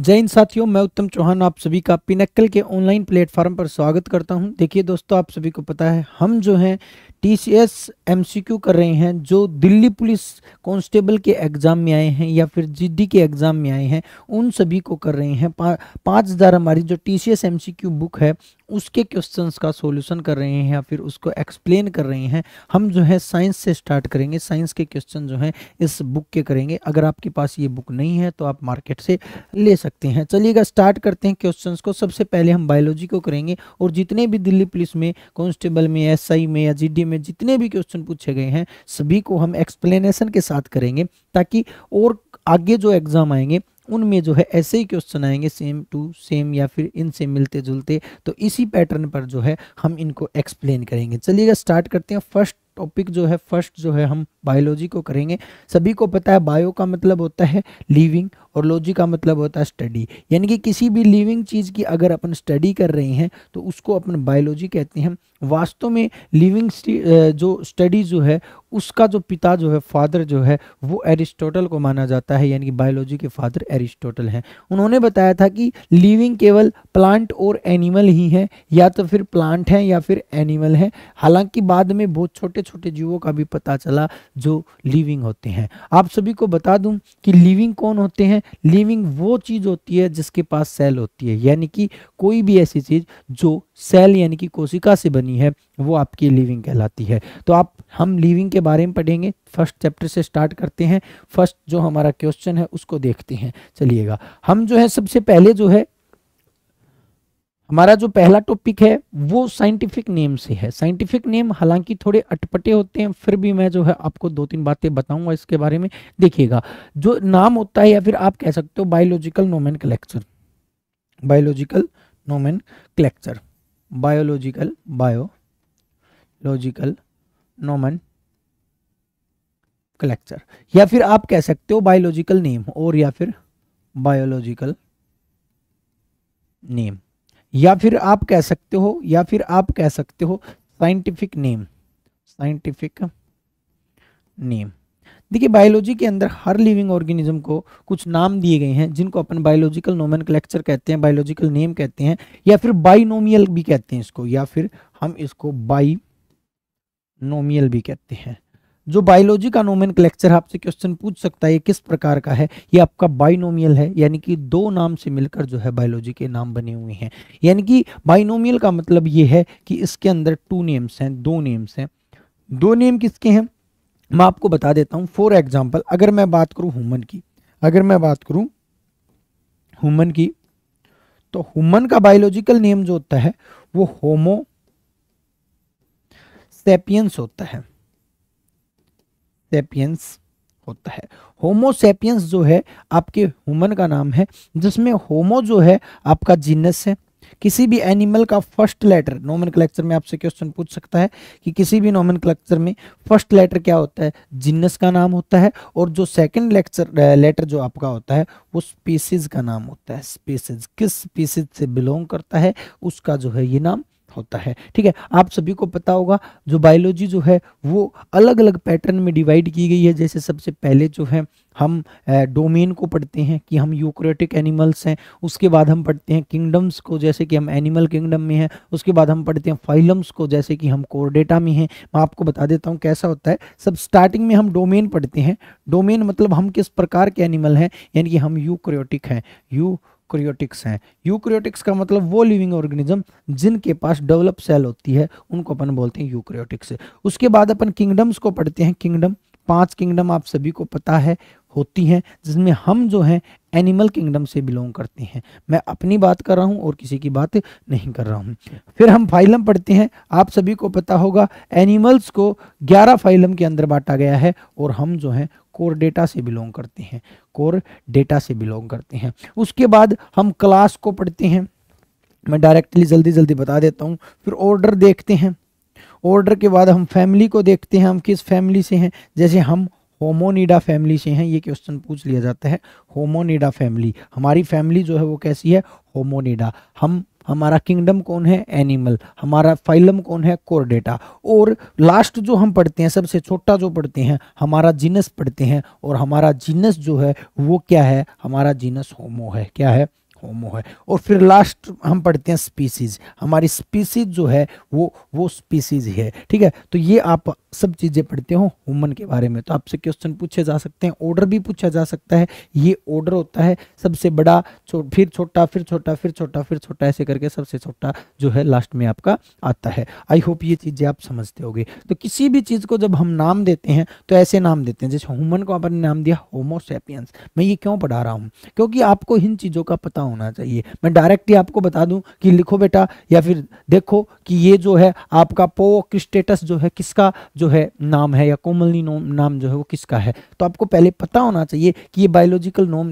जय हिंद साथियों मैं उत्तम चौहान आप सभी का पिनक्कल के ऑनलाइन प्लेटफॉर्म पर स्वागत करता हूं देखिए दोस्तों आप सभी को पता है हम जो हैं T C S M C Q कर रहे हैं जो दिल्ली पुलिस कांस्टेबल के एग्ज़ाम में आए हैं या फिर जी के एग्ज़ाम में आए हैं उन सभी को कर रहे हैं पा, पाँच हज़ार हमारी जो T C S M C Q book है उसके क्वेश्चंस का सॉल्यूशन कर रहे हैं या फिर उसको एक्सप्लेन कर रहे हैं हम जो है साइंस से स्टार्ट करेंगे साइंस के क्वेश्चन जो हैं इस बुक के करेंगे अगर आपके पास ये बुक नहीं है तो आप मार्केट से ले सकते हैं चलिएगा स्टार्ट करते हैं क्वेश्चंस को सबसे पहले हम बायोलॉजी को करेंगे और जितने भी दिल्ली पुलिस में कॉन्स्टेबल में एस में या जी में जितने भी क्वेश्चन पूछे गए हैं सभी को हम एक्सप्लेनेशन के साथ करेंगे ताकि और आगे जो एग्ज़ाम आएंगे उनमें जो है ऐसे ही क्वेश्चन आएंगे सेम टू सेम या फिर इनसे मिलते जुलते तो इसी पैटर्न पर जो है हम इनको एक्सप्लेन करेंगे चलिएगा स्टार्ट करते हैं फर्स्ट टॉपिक जो है फर्स्ट जो है हम बायोलॉजी को करेंगे सभी को पता है बायो का मतलब होता है लिविंग और लॉजी का मतलब होता है स्टडी यानी कि किसी भी लिविंग चीज़ की अगर अपन स्टडी कर रहे हैं तो उसको अपन बायोलॉजी कहते हैं वास्तव में लिविंग जो स्टडी जो है उसका जो पिता जो है फादर जो है वो एरिस्टोटल को माना जाता है यानी कि बायोलॉजी के फादर एरिस्टोटल हैं उन्होंने बताया था कि लिविंग केवल प्लांट और एनिमल ही हैं या तो फिर प्लांट हैं या फिर एनिमल हैं हालांकि बाद में बहुत छोटे छोटे जीवों का भी पता चला जो लिविंग होते हैं आप सभी को बता दूं कि लिविंग कौन होते हैं लिविंग वो चीज़ होती है जिसके पास सेल होती है यानी कि कोई भी ऐसी चीज़ जो सेल यानी कि कोशिका से बनी है वो आपकी लिविंग कहलाती है तो आप हम लिविंग के बारे में पढ़ेंगे फर्स्ट चैप्टर से स्टार्ट करते हैं फर्स्ट जो हमारा क्वेश्चन है उसको देखते हैं चलिएगा हम जो है सबसे पहले जो है हमारा जो पहला टॉपिक है वो साइंटिफिक नेम से है साइंटिफिक नेम हालांकि थोड़े अटपटे होते हैं फिर भी मैं जो है आपको दो तीन बातें बताऊंगा इसके बारे में देखिएगा जो नाम होता है या फिर आप कह सकते हो biological nomenclature biological nomenclature biological biological nomenclature या फिर आप कह सकते हो बायोलॉजिकल नेम और या फिर बायोलॉजिकल नेम या फिर आप कह सकते हो या फिर आप कह सकते हो साइंटिफिक नेम साइंटिफिक नेम देखिए बायोलॉजी के अंदर हर लिविंग ऑर्गेनिज्म को कुछ नाम दिए गए हैं जिनको अपन बायोलॉजिकल नोमन कहते हैं बायोलॉजिकल नेम कहते हैं या फिर बाइनोमियल भी कहते हैं इसको या फिर हम इसको बाई नोमियल भी कहते हैं जो बायोलॉजी का नोमिन क्लेक्चर आपसे क्वेश्चन पूछ सकता है ये किस प्रकार का है ये आपका बाइनोमियल है यानी कि दो नाम से मिलकर जो है बायोलॉजी के नाम बने हुए हैं यानी कि बाइनोमियल का मतलब ये है कि इसके अंदर टू नेम्स हैं दो नेम्स हैं दो नेम किसके हैं मैं आपको बता देता हूँ फॉर एग्जाम्पल अगर मैं बात करूँ हुमन की अगर मैं बात करूँ हुमन की तो हुमन का बायोलॉजिकल नेम जो होता है वो होमो सेपियंस होता है सेपियंस होता है होमोसेपियंस जो है आपके ह्यूमन का नाम है जिसमें होमो जो है आपका जीनस है किसी भी एनिमल का फर्स्ट लेटर नोमन में आपसे क्वेश्चन पूछ सकता है कि किसी भी नोमन में फर्स्ट लेटर क्या होता है जिनस का नाम होता है और जो सेकंड लेक्चर लेटर जो आपका होता है वो स्पीसीज का नाम होता है स्पीसीज किस स्पीसीज से बिलोंग करता है उसका जो है ये नाम होता है ठीक है आप सभी को पता होगा जो बायोलॉजी जो है वो अलग अलग पैटर्न में डिवाइड की गई है जैसे सबसे पहले जो है हम डोमेन को पढ़ते हैं कि हम यूक्रेटिक एनिमल्स हैं उसके बाद हम पढ़ते हैं किंगडम्स को जैसे कि हम एनिमल किंगडम में हैं उसके बाद हम पढ़ते हैं फाइलम्स को जैसे कि हम कोरडेटा में हैं मैं आपको बता देता हूँ कैसा होता है सब स्टार्टिंग में हम डोमेन पढ़ते हैं डोमेन मतलब हम किस प्रकार के एनिमल हैं यानी कि हम यूक्रियोटिक हैं यू यूक्रियोटिक्स हैं यूक्रियोटिक्स का मतलब वो लिविंग ऑर्गेनिज्म जिनके पास डेवलप सेल होती है उनको अपन बोलते हैं यूक्रियोटिक्स उसके बाद अपन किंगडम्स को पढ़ते हैं किंगडम पांच किंगडम आप सभी को पता है होती हैं जिसमें हम जो हैं एनिमल किंगडम से बिलोंग करते हैं मैं अपनी बात कर रहा हूं और किसी की बात नहीं कर रहा हूं फिर हम फाइलम पढ़ते हैं आप सभी को पता होगा एनिमल्स को 11 फाइलम के अंदर बांटा गया है और हम जो हैं कोर डेटा से बिलोंग करते हैं कोर डेटा से बिलोंग करते हैं उसके बाद हम क्लास को पढ़ते हैं मैं डायरेक्टली जल्दी जल्दी बता देता हूँ फिर ऑर्डर देखते हैं ऑर्डर के बाद हम फैमिली को देखते हैं हम किस फैमिली से हैं जैसे हम होमोनिडा फैमिली से हैं ये क्वेश्चन पूछ लिया जाता है होमोनिडा फैमिली हमारी फैमिली जो है वो कैसी है होमोनिडा हम हमारा किंगडम कौन है एनिमल हमारा फाइलम कौन है कोरडेटा और लास्ट जो हम पढ़ते हैं सबसे छोटा जो पढ़ते हैं हमारा जीनस पढ़ते हैं और हमारा जीनस जो है वो क्या है हमारा जीनस होमो है क्या है होमो है और फिर लास्ट हम पढ़ते हैं स्पीसीज हमारी स्पीसीज जो है वो वो स्पीसीज है ठीक है तो ये आप सब चीज़ें पढ़ते हो वुमन के बारे में तो आपसे क्वेश्चन पूछे जा सकते हैं ऑर्डर भी पूछा जा सकता है ये ऑर्डर होता है सबसे बड़ा चो, फिर छोटा फिर छोटा फिर छोटा फिर छोटा ऐसे करके सबसे छोटा जो है लास्ट में आपका आता है आई होप ये चीज़ें आप समझते हो तो किसी भी चीज़ को जब हम नाम देते हैं तो ऐसे नाम देते हैं जैसे हुमन को आपने नाम दिया होमोसेपियंस मैं ये क्यों पढ़ा रहा हूँ क्योंकि आपको इन चीज़ों का पता होना चाहिए मैं डायरेक्टली आपको बता दूं कि लिखो बेटा या फिर देखो कि ये जो है आपका पो क्रिस्टेटस जो है किसका जो जो है नाम है या कॉमनली नाम जो है वो किसका है तो आपको पहले पता होना चाहिए कि ये बायोलॉजिकल नोम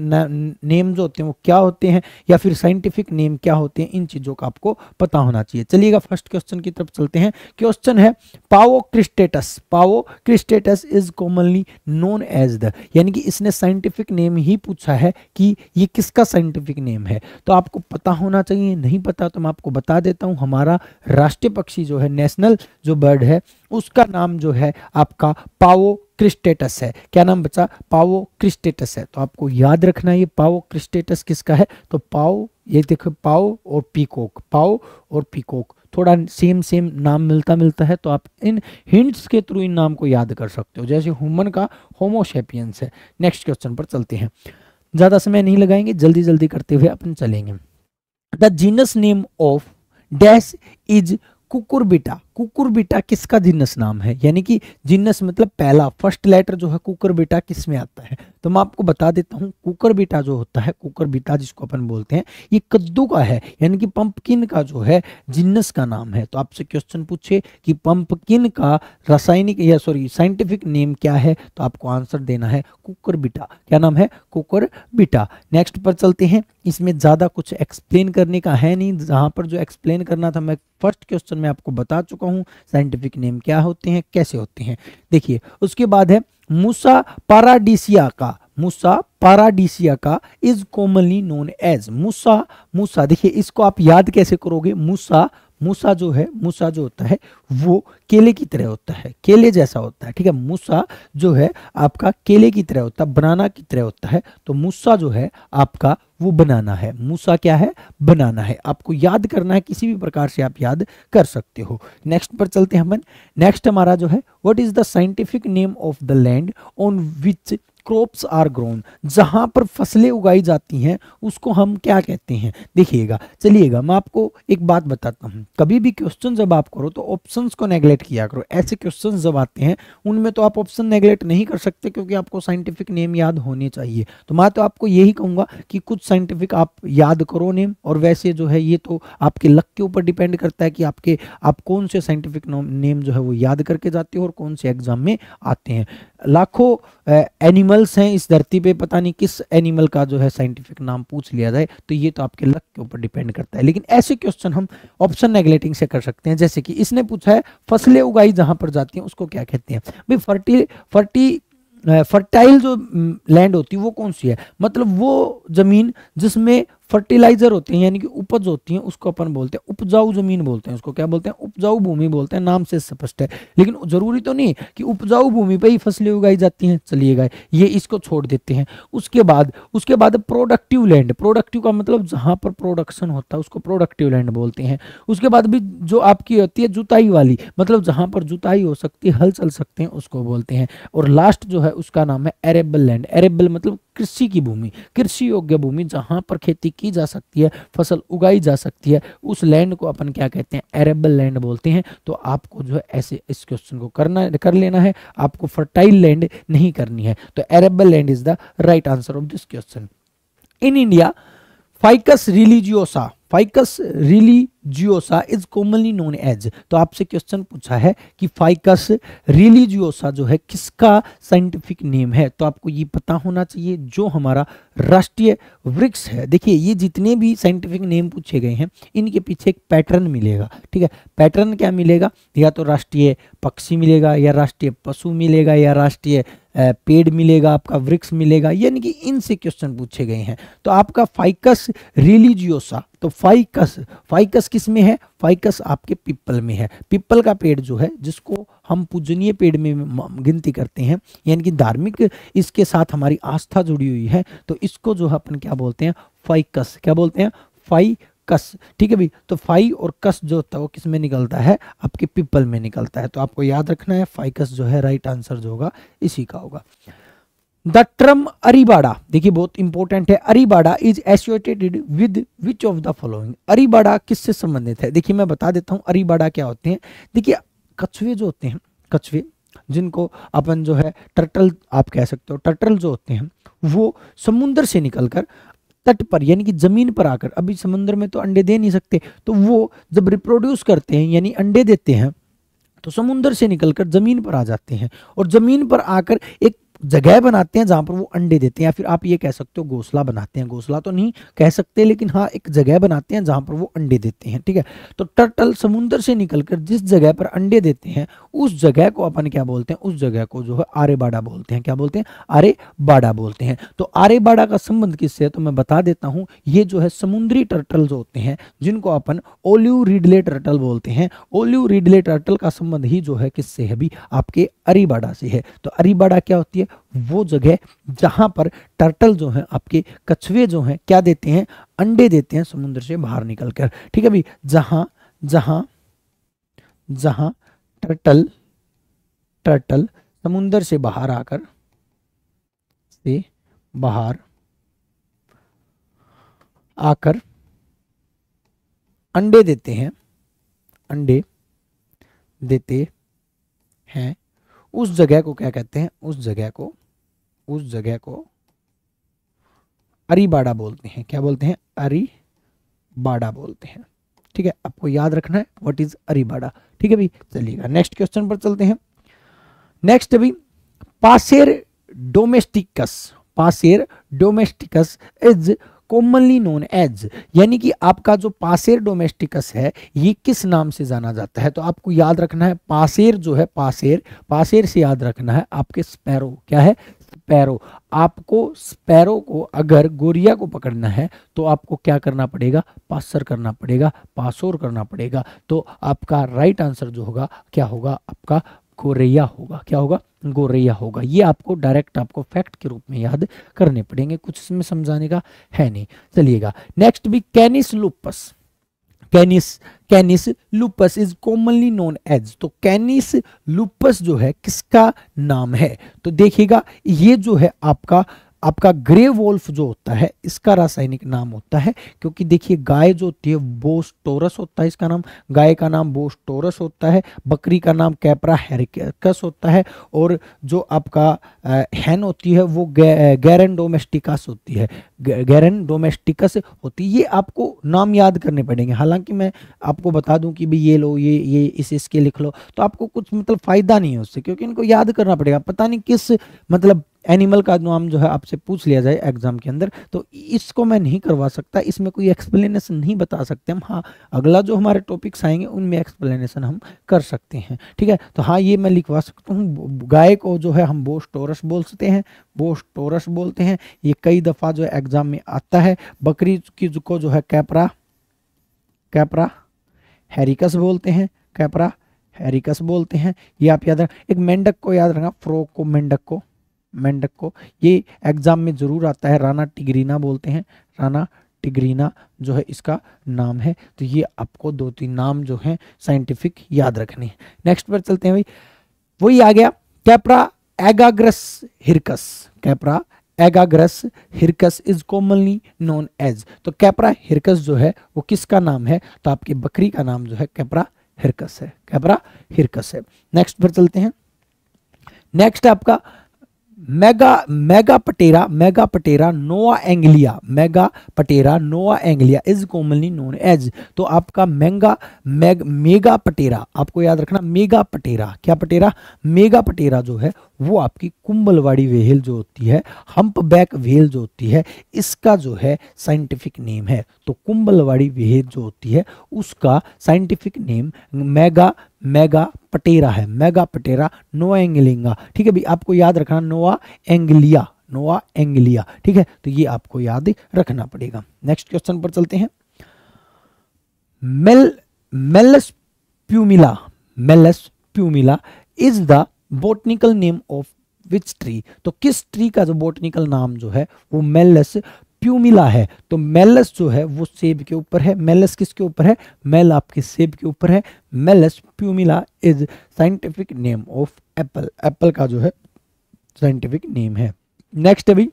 नेम जो होते हैं वो क्या होते हैं या फिर साइंटिफिक नेम क्या होते हैं इन चीज़ों का आपको पता होना चाहिए चलिएगा फर्स्ट क्वेश्चन की तरफ चलते हैं क्वेश्चन है Pavo cristatus Pavo cristatus is commonly known as the यानी कि इसने साइंटिफिक नेम ही पूछा है कि ये किसका साइंटिफिक नेम है तो आपको पता होना चाहिए नहीं पता तो मैं आपको बता देता हूँ हमारा राष्ट्रीय पक्षी जो है नेशनल जो बर्ड है उसका नाम जो है आपका पावो क्रिस्टेटस है क्या नाम बचा पावो क्रिस्टेटस है तो आपको याद रखना ये पावो क्रिस्टेटस किसका है तो पाओ ये देखो पाओ और पीकोक पाओ और पीकोक थोड़ा सेम सेम नाम मिलता मिलता है तो आप इन हिंट्स के थ्रू इन नाम को याद कर सकते हो जैसे ह्यूमन का होमोशेपियंस है नेक्स्ट क्वेश्चन पर चलते हैं ज़्यादा समय नहीं लगाएंगे जल्दी जल्दी करते हुए अपन चलेंगे the genus name of dash is Cucurbita बेटा किसका जिन्नस नाम है यानी कि जिन्नस मतलब पहला फर्स्ट लेटर जो है कुकर बेटा किस में आता है तो मैं आपको बता देता हूँ कुकर बेटा जो होता है कुकर बेटा जिसको अपन बोलते हैं ये कद्दू का है यानी कि पंपकिन का जो है जिन्नस का नाम है तो आपसे क्वेश्चन पूछे कि पंपकिन का रासायनिक या सॉरी साइंटिफिक नेम क्या है तो आपको आंसर देना है कुकर बिटा क्या नाम है कुकर बिटा नेक्स्ट पर चलते हैं इसमें ज़्यादा कुछ एक्सप्लेन करने का है नहीं जहां पर जो एक्सप्लेन करना था मैं फर्स्ट क्वेश्चन में आपको बता चुका कहूँ साइंटिफिक नेम क्या होते हैं कैसे होते हैं देखिए उसके बाद है मूसा पाराडिसिया का मूसा पाराडिसिया का is commonly known as Musa Musa देखिए इसको आप याद कैसे करोगे मूसा मूसा जो है मूसा जो होता है वो केले की तरह होता है केले जैसा होता है ठीक है मूसा जो है आपका केले की तरह होता है बनाना की तरह होता है तो मूसा जो है आपका वो बनाना है मूसा क्या है बनाना है आपको याद करना है किसी भी प्रकार से आप याद कर सकते हो नेक्स्ट पर चलते हैं हम नेक्स्ट हमारा जो है what is the scientific name of the land on which crops are grown जहां पर फसलें उगाई जाती हैं उसको हम क्या कहते हैं देखिएगा चलिएगा मैं आपको एक बात बताता हूँ कभी भी क्वेश्चन जब आप करो तो ऑप्शंस को नेगलेक्ट किया करो ऐसे क्वेश्चन जब आते हैं उनमें तो आप ऑप्शन नेगलेक्ट नहीं कर सकते क्योंकि आपको साइंटिफिक नेम याद होने चाहिए तो मैं तो आपको यही कहूंगा कि कुछ साइंटिफिक आप याद करो नेम और वैसे जो है ये तो आपके लक के ऊपर डिपेंड करता है कि आपके आप कौन से साइंटिफिक नेम जो है वो याद करके जाते हो और कौन से एग्जाम में आते हैं लाखों एनिमल्स हैं इस धरती पे पता नहीं किस एनिमल का जो है साइंटिफिक नाम पूछ लिया जाए तो ये तो आपके लक के ऊपर डिपेंड करता है लेकिन ऐसे क्वेश्चन हम ऑप्शन नेगलेटिंग से कर सकते हैं जैसे कि इसने पूछा है फसलें उगाई जहाँ पर जाती हैं उसको क्या कहते हैं भाई फर्टी फर्टी फर्टाइल जो लैंड होती है वो कौन सी है मतलब वो ज़मीन जिसमें फर्टिलाइजर होते हैं यानी कि उपज होती है उसको अपन बोलते हैं उपजाऊ जमीन बोलते हैं उसको क्या बोलते हैं उपजाऊ भूमि बोलते हैं नाम से स्पष्ट है लेकिन जरूरी तो नहीं कि उपजाऊ भूमि पर ही फसलें उगाई जाती हैं चलिए गए ये इसको छोड़ देते हैं उसके बाद उसके बाद प्रोडक्टिव लैंड प्रोडक्टिव का मतलब जहां पर प्रोडक्शन होता है उसको प्रोडक्टिव लैंड बोलते हैं उसके बाद भी जो आपकी होती है जुताई वाली मतलब जहां पर जुताई हो सकती है हल चल सकते हैं उसको बोलते हैं और लास्ट जो है उसका नाम है एरेबल लैंड एरेबल मतलब कृषि की भूमि कृषि योग्य भूमि जहां पर खेती की जा सकती है फसल उगाई जा सकती है उस लैंड को अपन क्या कहते हैं एरेबल लैंड बोलते हैं तो आपको जो है ऐसे इस क्वेश्चन को करना कर लेना है आपको फर्टाइल लैंड नहीं करनी है तो arable land is the right answer of this question in India Ficus religiosa Ficus religiosa is commonly known as तो आपसे क्वेश्चन पूछा है कि फाइकस रिलीजियोसा जो है किसका साइंटिफिक नेम है तो आपको ये पता होना चाहिए जो हमारा राष्ट्रीय वृक्ष है देखिए ये जितने भी साइंटिफिक नेम पूछे गए हैं इनके पीछे एक पैटर्न मिलेगा ठीक है पैटर्न क्या मिलेगा या तो राष्ट्रीय पक्षी मिलेगा या राष्ट्रीय पशु मिलेगा या राष्ट्रीय पेड़ मिलेगा आपका वृक्ष मिलेगा यानी कि इनसे क्वेश्चन पूछे गए हैं तो आपका फाइकस रिलीजियोसा तो फाइकस फाइकस किस में है फाइकस आपके पिपल में है पिपल का पेड़ जो है जिसको हम पूजनीय पेड़ में गिनती करते हैं यानी कि धार्मिक इसके साथ हमारी आस्था जुड़ी हुई है तो इसको जो है अपन क्या बोलते हैं फाइकस क्या बोलते हैं फाइ कस ठीक है भाई तो फाई और कस जो होता है वो किस में निकलता है आपके पिपल में निकलता है तो आपको याद रखना है फाई कस जो है राइट आंसर जो होगा इसी का होगा द ट्रम अरीबाड़ा देखिए बहुत इंपॉर्टेंट है Arribada is associated with which of the following Arribada किससे संबंधित है देखिए मैं बता देता हूँ अरीबाड़ा क्या होते हैं देखिए कछुए जो होते हैं कछुए जिनको अपन जो है टर्टल आप कह सकते हो टर्टल जो होते हैं वो समुंदर से निकलकर तट पर यानी कि जमीन पर आकर अभी समुद्र में तो अंडे दे नहीं सकते तो वो जब रिप्रोड्यूस करते हैं यानी अंडे देते हैं तो समुद्र से निकलकर ज़मीन पर आ जाते हैं और ज़मीन पर आकर एक जगह बनाते हैं जहाँ पर वो अंडे देते हैं या फिर आप ये कह सकते हो घोसला बनाते हैं घोसला तो नहीं कह सकते लेकिन हाँ एक जगह बनाते हैं जहाँ पर वो अंडे देते हैं ठीक है तो टर्टल समुंदर से निकलकर जिस जगह पर अंडे देते हैं उस जगह को अपन क्या बोलते हैं उस जगह को जो है आरे बाड़ा बोलते हैं क्या बोलते हैं आरे बाड़ा बोलते हैं तो आरे बाड़ा का संबंध किससे है तो मैं बता देता हूँ ये जो है समुद्री टर्टल जो होते हैं जिनको अपन ओल्यू रिडले टर्टल बोलते हैं ओल्यू रिडले टर्टल का संबंध ही जो है किससे है भी आपके अरीबाड़ा से है तो अरीबाड़ा क्या होती है वो जगह जहां पर टर्टल जो है आपके कछुए जो हैं क्या देते हैं अंडे देते हैं समुद्र से बाहर निकलकर ठीक है भाई जहां जहां जहां टर्टल टर्टल समुंदर से बाहर आकर से बाहर आकर अंडे देते हैं अंडे देते हैं उस जगह को क्या कहते हैं उस जगह को उस जगह को अरीबाड़ा बोलते हैं क्या बोलते हैं अरीबाड़ा बोलते हैं ठीक है आपको याद रखना है व्हाट इज अरीबाड़ा ठीक है भाई चलिएगा नेक्स्ट क्वेश्चन पर चलते हैं नेक्स्ट अभी Passer domesticus Passer domesticus is commonly known as यानी कि आपका जो पासेर डोमेस्टिकस है ये किस नाम से जाना जाता है तो आपको याद रखना है पासेर जो है पासेर पासेर से याद रखना है आपके स्पैरो क्या है स्पैरो आपको स्पैरो को अगर गोरिया को पकड़ना है तो आपको क्या करना पड़ेगा पासर करना पड़ेगा पासोर करना पड़ेगा तो आपका राइट आंसर जो होगा क्या होगा आपका गोरैया होगा क्या होगा गोरैया होगा ये आपको डायरेक्ट आपको फैक्ट के रूप में याद करने पड़ेंगे कुछ इसमें समझाने का है नहीं चलिएगा नेक्स्ट भी Canis lupus Canis Canis lupus is commonly known as तो कैनिस लुपस जो है किसका नाम है तो देखिएगा ये जो है आपका आपका ग्रे वोल्फ जो होता है इसका रासायनिक नाम होता है क्योंकि देखिए गाय जो होती है बोस टोरस होता है इसका नाम गाय का नाम बोस टोरस होता है बकरी का नाम कैपरा हेरिकस होता है और जो आपका हैन होती है वो गे, गैरन डोमेस्टिकस होती है गैरन डोमेस्टिकस होती है ये आपको नाम याद करने पड़ेंगे हालांकि मैं आपको बता दूं कि भाई ये लो ये ये इस इसके लिख लो तो आपको कुछ मतलब फ़ायदा नहीं है उससे क्योंकि इनको याद करना पड़ेगा पता नहीं किस मतलब एनिमल का नाम जो है आपसे पूछ लिया जाए एग्जाम के अंदर तो इसको मैं नहीं करवा सकता इसमें कोई एक्सप्लेनेशन नहीं बता सकते हम हाँ अगला जो हमारे टॉपिक्स आएंगे उनमें एक्सप्लेनेशन हम कर सकते हैं ठीक है तो हाँ ये मैं लिखवा सकता हूँ गाय को जो है हम बोस टोरस बोल सकते हैं बोस टोरस बोलते हैं ये कई दफ़ा जो एग्जाम में आता है बकरी की को जो है कैपरा कैपरा हैरिकस बोलते हैं कैपरा हैरिकस बोलते हैं ये आप याद रख एक मेंढक को याद रखना फ्रोक को मेंढक को मेंढक को ये एग्ज़ाम में ज़रूर आता है राना टिग्रीना बोलते हैं राना टिग्रीना जो है इसका नाम है तो ये आपको दो तीन नाम जो है साइंटिफिक याद रखने हैं नेक्स्ट पर चलते हैं भाई वही आ गया Capra aegagrus hircus Capra aegagrus hircus is commonly known as तो कैपरा हिरकस जो है वो किसका नाम है तो आपकी बकरी का नाम जो है कैपरा हिरकस है कैपरा हिरकस है नेक्स्ट पर चलते हैं नेक्स्ट आपका mega Megaptera Megaptera novaeangliae Megaptera novaeangliae is commonly known as तो आपका मेंगा मेग मेगा पटेरा आपको याद रखना मेगा पटेरा क्या पटेरा मेगा पटेरा जो है वो आपकी कुंबलवाड़ी वेल जो होती है हम्प बैक वेल जो होती है इसका जो है साइंटिफिक नेम है तो कुंबलवाड़ी वेल जो होती है उसका scientific name mega Megaptera है मेगा पटेरा नोआ एंगलिंगा ठीक है भाई आपको याद रखना नोआ एंगलिया नोआ एंगलिया ठीक है तो ये आपको याद रखना पड़ेगा नेक्स्ट क्वेश्चन पर चलते हैं मेल Malus pumila Malus pumila is the botanical name of which tree तो किस ट्री का जो बोटनिकल नाम जो है वो मेलस प्यूमिला है तो मेलस जो है वो सेब के ऊपर है मेलस किसके ऊपर है मेल आपके सेब के ऊपर है Malus pumila is scientific name of apple apple का जो है साइंटिफिक नेम है नेक्स्ट अभी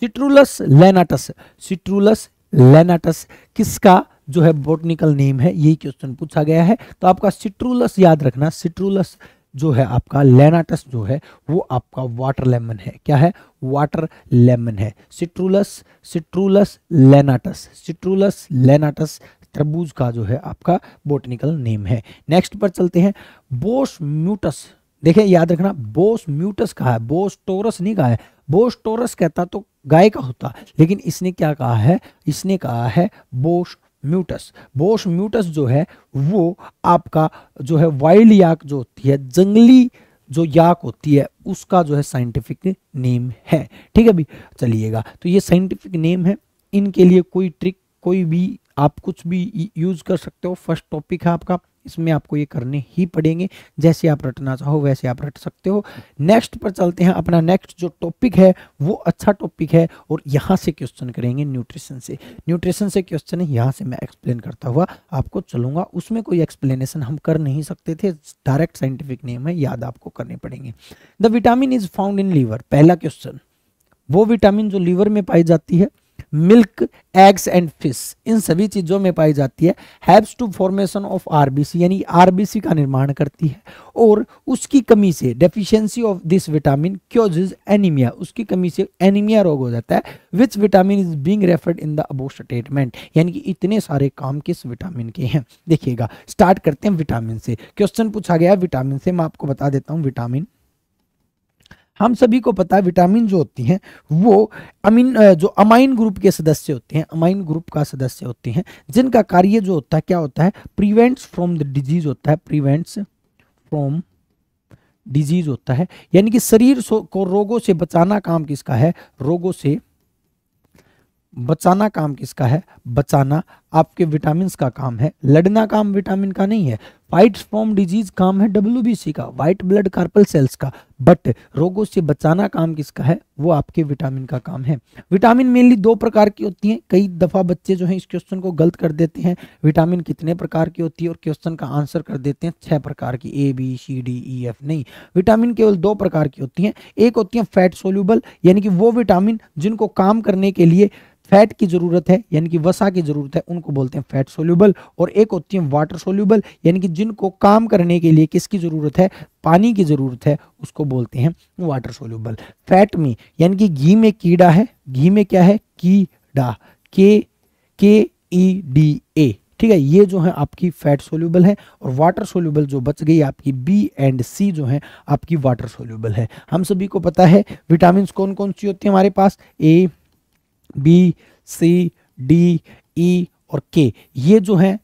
सिट्रुलस लेनाटस सिट्रुलस लेनाटस किसका जो है बोटनिकल नेम है यही क्वेश्चन पूछा गया है तो आपका सिट्रुलस याद रखना सिट्रुलस जो है आपका लेनाटस जो है वो आपका वाटर लेमन है क्या है वाटर लेमन है Citrullus Citrullus lanatus Citrullus lanatus तरबूज का जो है आपका बोटनिकल नेम है नेक्स्ट पर चलते हैं बोस म्यूटस देखें याद रखना बोस म्यूटस कहा है बोस टोरस नहीं कहा है बोस टोरस कहता तो गाय का होता लेकिन इसने क्या कहा है इसने कहा है बोस म्यूटस बोश म्यूटस जो है वो आपका जो है वाइल्ड याक जो होती है जंगली जो याक होती है उसका जो है साइंटिफिक नेम है ठीक है अभी चलिएगा तो ये साइंटिफिक नेम है इनके लिए कोई ट्रिक कोई भी आप कुछ भी यूज कर सकते हो फर्स्ट टॉपिक है आपका इसमें आपको ये करने ही पड़ेंगे जैसे आप रटना चाहो वैसे आप रट सकते हो नेक्स्ट पर चलते हैं अपना नेक्स्ट जो टॉपिक है वो अच्छा टॉपिक है और यहाँ से क्वेश्चन करेंगे न्यूट्रिशन से न्यूट्रिशन से क्वेश्चन है यहाँ से मैं एक्सप्लेन करता हुआ आपको चलूंगा उसमें कोई एक्सप्लेनेशन हम कर नहीं सकते थे डायरेक्ट साइंटिफिक नेम है याद आपको करने पड़ेंगे the vitamin is found in liver पहला क्वेश्चन वो विटामिन जो लीवर में पाई जाती है मिल्क एग्स एंड फिश इन सभी चीज़ों में पाई जाती है helps to formation of RBC यानी आरबीसी का निर्माण करती है और उसकी कमी से deficiency of this vitamin causes anaemia उसकी कमी से एनीमिया रोग हो जाता है which vitamin is being referred in the above statement यानी कि इतने सारे काम किस विटामिन के हैं देखिएगा स्टार्ट करते हैं विटामिन से क्वेश्चन पूछा गया विटामिन से मैं आपको बता देता हूँ विटामिन हम सभी को पता है विटामिन जो होती हैं वो अमीन जो अमाइन ग्रुप के सदस्य होते हैं अमाइन ग्रुप का सदस्य होते हैं जिनका कार्य जो होता है क्या होता है प्रिवेंट्स फ्रॉम द डिजीज होता है प्रिवेंट्स फ्रॉम डिजीज होता है यानी कि शरीर को रोगों से बचाना काम किसका है रोगों से बचाना काम किसका है बचाना आपके विटामिन का काम है लड़ना काम विटामिन का नहीं है फाइट फॉर्म डिजीज काम है डब्ल्यू का व्हाइट ब्लड कार्पल सेल्स का बट रोगों से बचाना काम किसका है वो आपके विटामिन का काम है विटामिन मेनली दो प्रकार की होती हैं कई दफ़ा बच्चे जो हैं इस क्वेश्चन को गलत कर देते हैं विटामिन कितने प्रकार की होती है और क्वेश्चन का आंसर कर देते हैं छह प्रकार की A B C D E F नहीं विटामिन केवल दो प्रकार की होती है एक होती है फैट सोल्यूबल यानी कि वो विटामिन जिनको काम करने के लिए फैट की जरूरत है यानी कि वसा की जरूरत है उनको बोलते हैं फैट सोल्यूबल और एक होती है वाटर सोल्यूबल यानी कि जिनको काम करने के लिए किसकी ज़रूरत है पानी की ज़रूरत है उसको बोलते हैं वाटर सोल्यूबल फैट में यानी कि घी में कीड़ा है घी में क्या है कीड़ा के के ई डी ए ठीक है ये जो है आपकी फैट सोल्यूबल है और वाटर सोल्यूबल जो बच गई आपकी बी एंड सी जो है आपकी वाटर सोल्यूबल है हम सभी को पता है विटामिन कौन कौन सी होती है हमारे पास ए बी सी डी ई और के ये जो है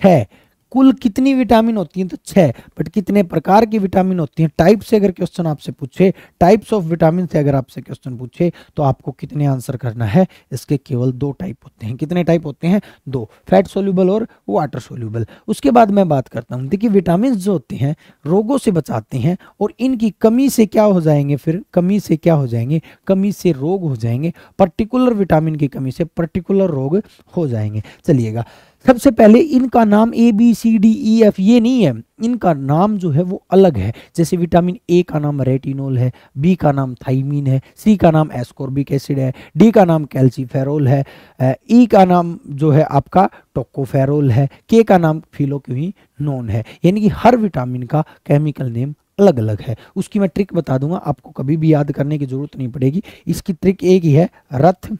छह कुल कितनी विटामिन होती हैं तो छह बट कितने प्रकार की विटामिन होती हैं टाइप से अगर क्वेश्चन आपसे पूछे टाइप्स ऑफ विटामिन से अगर आपसे क्वेश्चन पूछे तो आपको कितने आंसर करना है इसके केवल दो टाइप होते हैं कितने टाइप होते हैं दो फैट सोल्यूबल और वाटर सोल्यूबल उसके बाद मैं बात करता हूँ देखिए विटामिन जो होते हैं रोगों से बचाते हैं और इनकी कमी से क्या हो जाएंगे फिर कमी से क्या हो जाएंगे कमी से रोग हो जाएंगे पर्टिकुलर विटामिन की कमी से पर्टिकुलर रोग हो जाएंगे चलिएगा सबसे पहले इनका नाम A B C D E F ये नहीं है इनका नाम जो है वो अलग है जैसे विटामिन ए का नाम रेटिनोल है बी का नाम थाइमिन है सी का नाम एस्कोर्बिक एसिड है डी का नाम कैल्सीफेरोल है ई e का नाम जो है आपका टोकोफेरोल है के का नाम नोन है यानी कि हर विटामिन का केमिकल नेम अलग अलग है उसकी मैं ट्रिक बता दूंगा आपको कभी भी याद करने की जरूरत नहीं पड़ेगी इसकी ट्रिक एक ही है रथ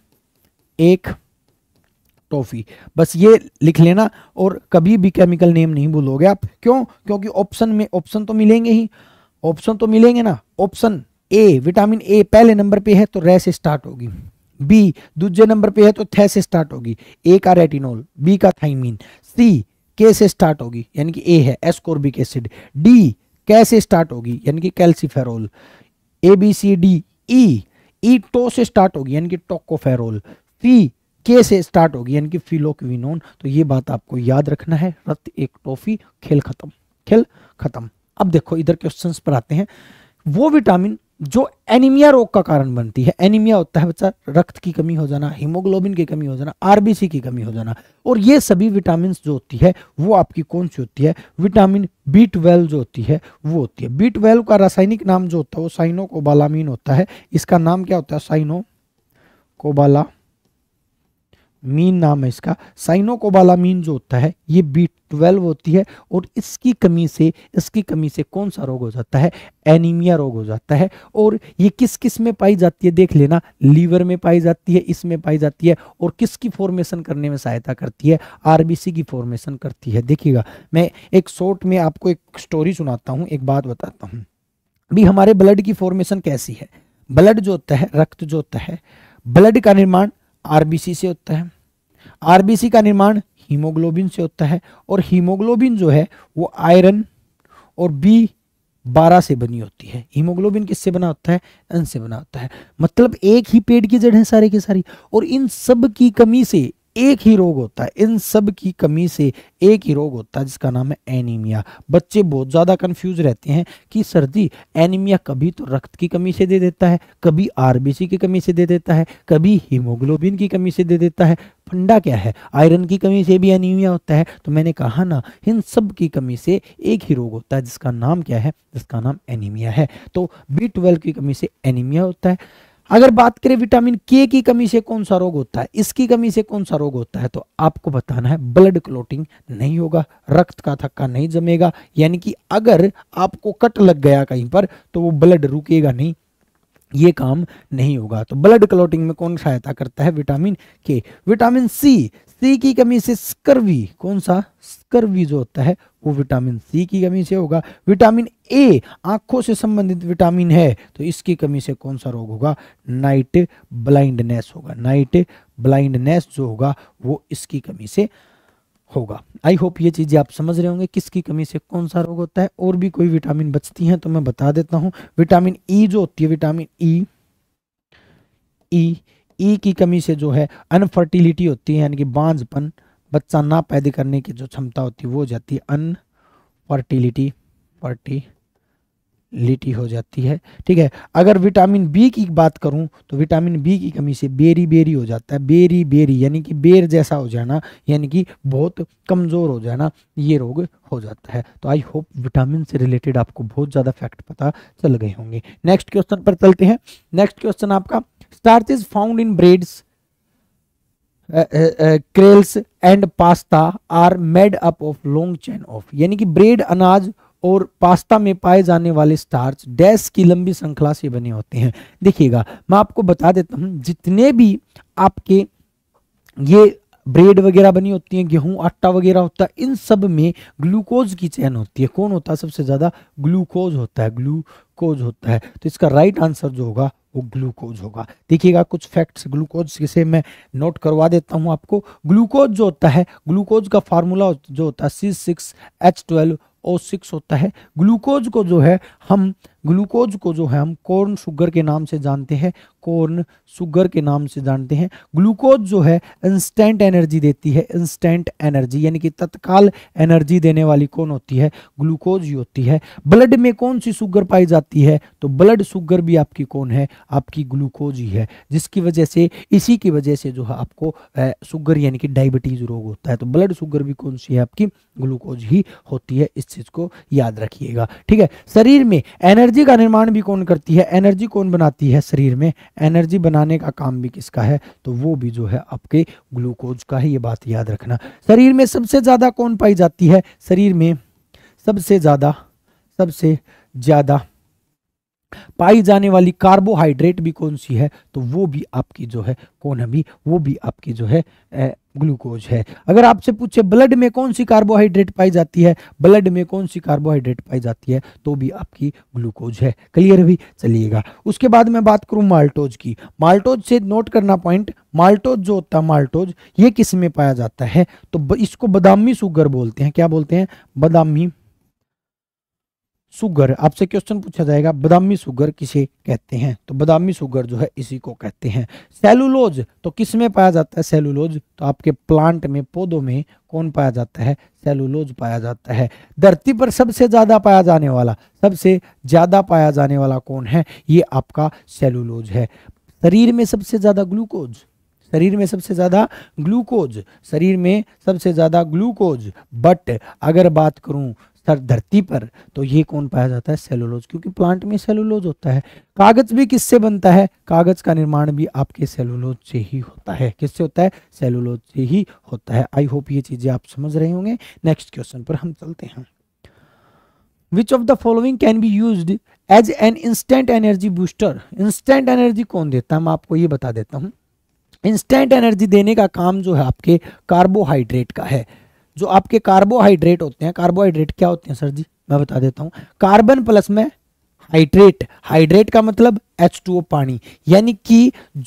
एक टॉफ़ी बस ये लिख लेना और कभी भी केमिकल नेम नहीं भूलोगे आप क्यों क्योंकि ऑप्शन में ऑप्शन तो मिलेंगे ही ऑप्शन तो मिलेंगे ना ऑप्शन ए विटामिन ए पहले नंबर पे है तो रे से स्टार्ट होगी बी दूसरे नंबर पे है तो थे से स्टार्ट होगी ए का रेटिनोल बी का थाइमिन सी के से स्टार्ट होगी यानी कि ए है एस्कोर्बिक एसिड डी कैसे स्टार्ट होगी यानी कि calciferol A B C D E E टो से स्टार्ट होगी यानी कि टोकोफेरोल सी के से स्टार्ट होगी यानी कि फिलोक्विनोन तो ये बात आपको याद रखना है रक्त एक टॉफी खेल खत्म खेल खत्म अब देखो इधर क्वेश्चन पर आते हैं वो विटामिन जो एनीमिया रोग का कारण बनती है एनीमिया होता है बच्चा रक्त की कमी हो जाना हीमोग्लोबिन की कमी हो जाना आरबीसी की कमी हो जाना और ये सभी विटामिन जो होती है वो आपकी कौन सी होती है विटामिन बी ट्वेल्व जो होती है वो होती है बी ट्वेल्व का रासायनिक नाम जो होता है वो साइनो कोबालामीन होता है इसका नाम क्या होता है साइनो कोबाला मीन नाम है इसका साइनोकोबाला मीन जो होता है ये बी ट्वेल्व होती है और इसकी कमी से इसकी कमी से कौन सा रोग हो जाता है एनीमिया रोग हो जाता है और ये किस किस में पाई जाती है देख लेना लीवर में पाई जाती है इसमें पाई जाती है और किसकी फॉर्मेशन करने में सहायता करती है आरबीसी की फॉर्मेशन करती है देखिएगा मैं एक शॉर्ट में आपको एक स्टोरी सुनाता हूँ एक बात बताता हूँ भी हमारे ब्लड की फॉर्मेशन कैसी है ब्लड जो होता है रक्त जो होता है ब्लड का निर्माण आरबीसी से होता है आरबीसी का निर्माण हीमोग्लोबिन से होता है और हीमोग्लोबिन जो है वो आयरन और बी बारह से बनी होती है हीमोग्लोबिन किससे बना होता है अन से बना होता है मतलब एक ही पेड़ की जड़ है सारे के सारी और इन सब की कमी से एक ही रोग होता है इन सब की कमी से एक ही रोग होता है जिसका नाम है एनीमिया बच्चे बहुत ज़्यादा कंफ्यूज रहते हैं कि सर्दी एनीमिया कभी तो रक्त की कमी से दे देता है कभी आरबीसी की कमी से दे देता है कभी हीमोग्लोबिन की कमी से दे देता है फंडा क्या है आयरन की कमी से भी एनीमिया होता है तो मैंने कहा ना इन सब की कमी से एक ही रोग होता है जिसका नाम क्या है जिसका नाम एनीमिया है तो बी ट्वेल्व की कमी से एनीमिया होता है अगर बात करें विटामिन के की कमी से कौन सा रोग होता है इसकी कमी से कौन सा रोग होता है तो आपको बताना है ब्लड क्लोटिंग नहीं होगा रक्त का थक्का नहीं जमेगा यानी कि अगर आपको कट लग गया कहीं पर तो वो ब्लड रुकेगा नहीं ये काम नहीं होगा तो ब्लड क्लोटिंग में कौन सहायता करता है विटामिन के विटामिन सी सी की कमी से स्कर्वी कौन सा स्कर्वी जो होता है वो विटामिन सी की कमी से होगा विटामिन ए आंखों से संबंधित विटामिन है तो इसकी कमी से कौन सा रोग होगा नाइट ब्लाइंडनेस होगा नाइट ब्लाइंडनेस जो होगा वो इसकी कमी से होगा आई होप ये चीज़ें आप समझ रहे होंगे किसकी कमी से कौन सा रोग होता है और भी कोई विटामिन बचती हैं तो मैं बता देता हूं विटामिन ई e जो होती है विटामिन ई ई e की कमी से जो है अनफर्टिलिटी होती है यानी कि बांझपन बच्चा ना पैदा करने की जो क्षमता होती है वो हो जाती है अनफर्टिलिटी फर्टिलिटी हो जाती है ठीक है अगर विटामिन बी की बात करूं तो विटामिन बी की कमी से बेरी बेरी हो जाता है बेरी बेरी यानी कि बेर जैसा हो जाना यानी कि बहुत कमज़ोर हो जाना ये रोग हो जाता है तो आई होप विटामिन से रिलेटेड आपको बहुत ज़्यादा फैक्ट पता चल गए होंगे नेक्स्ट क्वेश्चन पर चलते हैं नेक्स्ट क्वेश्चन आपका starch is found in breads cereals and pasta are made up of long chain of यानी कि ब्रेड अनाज और पास्ता में पाए जाने वाले स्टार्च डैश की लंबी श्रृंखला से बने होते हैं देखिएगा मैं आपको बता देता हूँ जितने भी आपके ये ब्रेड वगैरह बनी होती है गेहूं आटा वगैरह होता है इन सब में ग्लूकोज की चैन होती है कौन होता है सबसे ज़्यादा ग्लूकोज होता है ग्लूकोज होता है तो इसका राइट आंसर जो होगा वो ग्लूकोज होगा देखिएगा कुछ फैक्ट्स ग्लूकोज जिसे मैं नोट करवा देता हूँ आपको ग्लूकोज जो होता है ग्लूकोज का फार्मूला जो होता है C six H twelve O six होता है ग्लूकोज को जो है हम ग्लूकोज को जो है हम कॉर्न शुगर के नाम से जानते हैं कॉर्न शुगर के नाम से जानते हैं ग्लूकोज जो है इंस्टेंट एनर्जी देती है इंस्टेंट एनर्जी यानी कि तत्काल एनर्जी देने वाली कौन होती है ग्लूकोज ही होती है ब्लड में कौन सी शुगर पाई जाती है तो ब्लड शुगर भी आपकी कौन है आपकी ग्लूकोज ही है जिसकी वजह से इसी की वजह से जो है आपको शुगर यानी कि डायबिटीज रोग होता है तो ब्लड शुगर भी कौन सी है आपकी ग्लूकोज ही होती है इस चीज़ को याद रखिएगा ठीक है शरीर में एनर्जी का निर्माण भी कौन करती है एनर्जी कौन बनाती है शरीर में एनर्जी बनाने का काम भी किसका है तो वो भी जो है आपके ग्लूकोज का है ये बात याद रखना शरीर में सबसे ज़्यादा कौन पाई जाती है शरीर में सबसे ज़्यादा सबसे ज़्यादा पाई जाने वाली कार्बोहाइड्रेट भी कौन सी है तो वो भी आपकी जो है कौन है भी वो भी आपकी जो है ए, ग्लूकोज है अगर आपसे पूछे ब्लड में कौन सी कार्बोहाइड्रेट पाई जाती है ब्लड में कौन सी कार्बोहाइड्रेट पाई जाती है तो भी आपकी ग्लूकोज है क्लियर भी चलिएगा उसके बाद मैं बात करूं माल्टोज की माल्टोज से नोट करना पॉइंट माल्टोज जो होता है माल्टोज ये किस में पाया जाता है तो इसको बदामी सुगर बोलते हैं क्या बोलते हैं बदामी सुगर आपसे क्वेश्चन पूछा जाएगा बदामी सुगर किसे कहते हैं तो बदामी सुगर जो है इसी को कहते हैं सेलुलोज तो किस में पाया जाता है सेलुलोज तो आपके प्लांट में पौधों में कौन पाया जाता है सेलुलोज पाया जाता है धरती पर सबसे ज्यादा पाया जाने वाला सबसे ज्यादा पाया जाने वाला कौन है ये आपका सेलुलोज है शरीर में सबसे ज्यादा ग्लूकोज शरीर में सबसे ज़्यादा ग्लूकोज शरीर में सबसे ज़्यादा ग्लूकोज बट अगर बात करूं सर धरती पर तो ये कौन पाया जाता है सेलुलोज क्योंकि प्लांट में सेलुलोज होता है कागज भी किससे बनता है कागज का निर्माण भी आपके सेलुलोज से ही होता है किससे होता है सेलुलोज से ही होता है आई होप ये चीजें आप समझ रहे होंगे नेक्स्ट क्वेश्चन पर हम चलते हैं which of the following can be use as an instant energy booster instant energy कौन देता है मैं आपको ये बता देता हूँ इंस्टेंट एनर्जी देने का काम जो है आपके कार्बोहाइड्रेट का है जो आपके कार्बोहाइड्रेट होते हैं कार्बोहाइड्रेट क्या होते हैं सर जी मैं बता देता हूं कार्बन प्लस में हाइड्रेट हाइड्रेट का मतलब एच टू ओ पानी यानी कि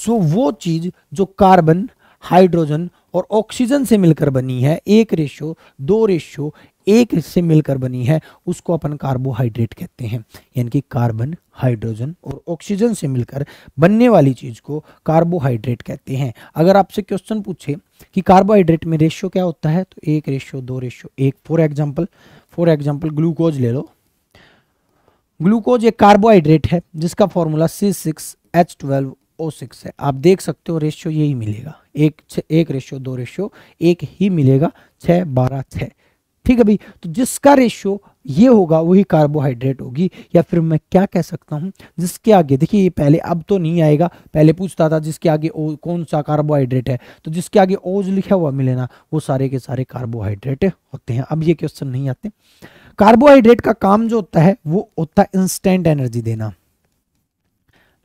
जो वो चीज जो कार्बन हाइड्रोजन और ऑक्सीजन से मिलकर बनी है एक रेशो दो रेशो एक इससे मिलकर बनी है उसको अपन कार्बोहाइड्रेट कहते हैं यानी कि कार्बन हाइड्रोजन और ऑक्सीजन से मिलकर बनने वाली चीज को कार्बोहाइड्रेट कहते हैं अगर आपसे क्वेश्चन पूछे कि कार्बोहाइड्रेट में रेशियो क्या होता है तो एक रेशियो दो रेशियो एक for example for example glucose ले लो ग्लूकोज एक कार्बोहाइड्रेट है जिसका formula C six H twelve O six है आप देख सकते हो रेशियो यही मिलेगा एक छ एक रेशियो दो रेशियो एक ही मिलेगा छः बारह छः ठीक है भाई तो जिसका रेशियो ये होगा वही कार्बोहाइड्रेट होगी या फिर मैं क्या कह सकता हूँ जिसके आगे देखिए ये पहले अब तो नहीं आएगा पहले पूछता था जिसके आगे ओ, कौन सा कार्बोहाइड्रेट है तो जिसके आगे ओज लिखा हुआ मिले ना वो सारे के सारे कार्बोहाइड्रेट होते हैं अब ये क्वेश्चन नहीं आते कार्बोहाइड्रेट का काम जो होता है वो होता है इंस्टेंट एनर्जी देना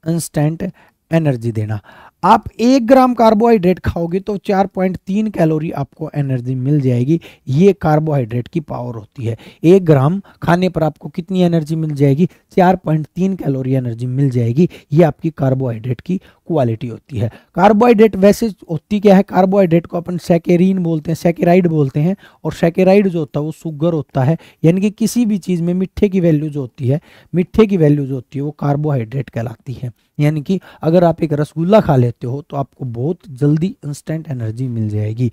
इंस्टेंट एनर्जी देना आप एक ग्राम कार्बोहाइड्रेट खाओगे तो 4.3 कैलोरी आपको एनर्जी मिल जाएगी ये कार्बोहाइड्रेट की पावर होती है एक ग्राम खाने पर आपको कितनी एनर्जी मिल जाएगी 4.3 कैलोरी एनर्जी मिल जाएगी ये आपकी कार्बोहाइड्रेट की क्वालिटी होती है कार्बोहाइड्रेट वैसे होती क्या है कार्बोहाइड्रेट को अपन सेकेरिन बोलते हैं सेकेराइड बोलते हैं और सेकेराइड जो होता है वो शुगर होता है यानी कि किसी भी चीज़ में मिठ्ठे की वैल्यू जो होती है मिठ्ठे की वैल्यू जो होती है वो कार्बोहाइड्रेट कहलाती है यानी कि अगर आप एक रसगुल्ला खा लेते हो तो आपको बहुत जल्दी इंस्टेंट एनर्जी मिल जाएगी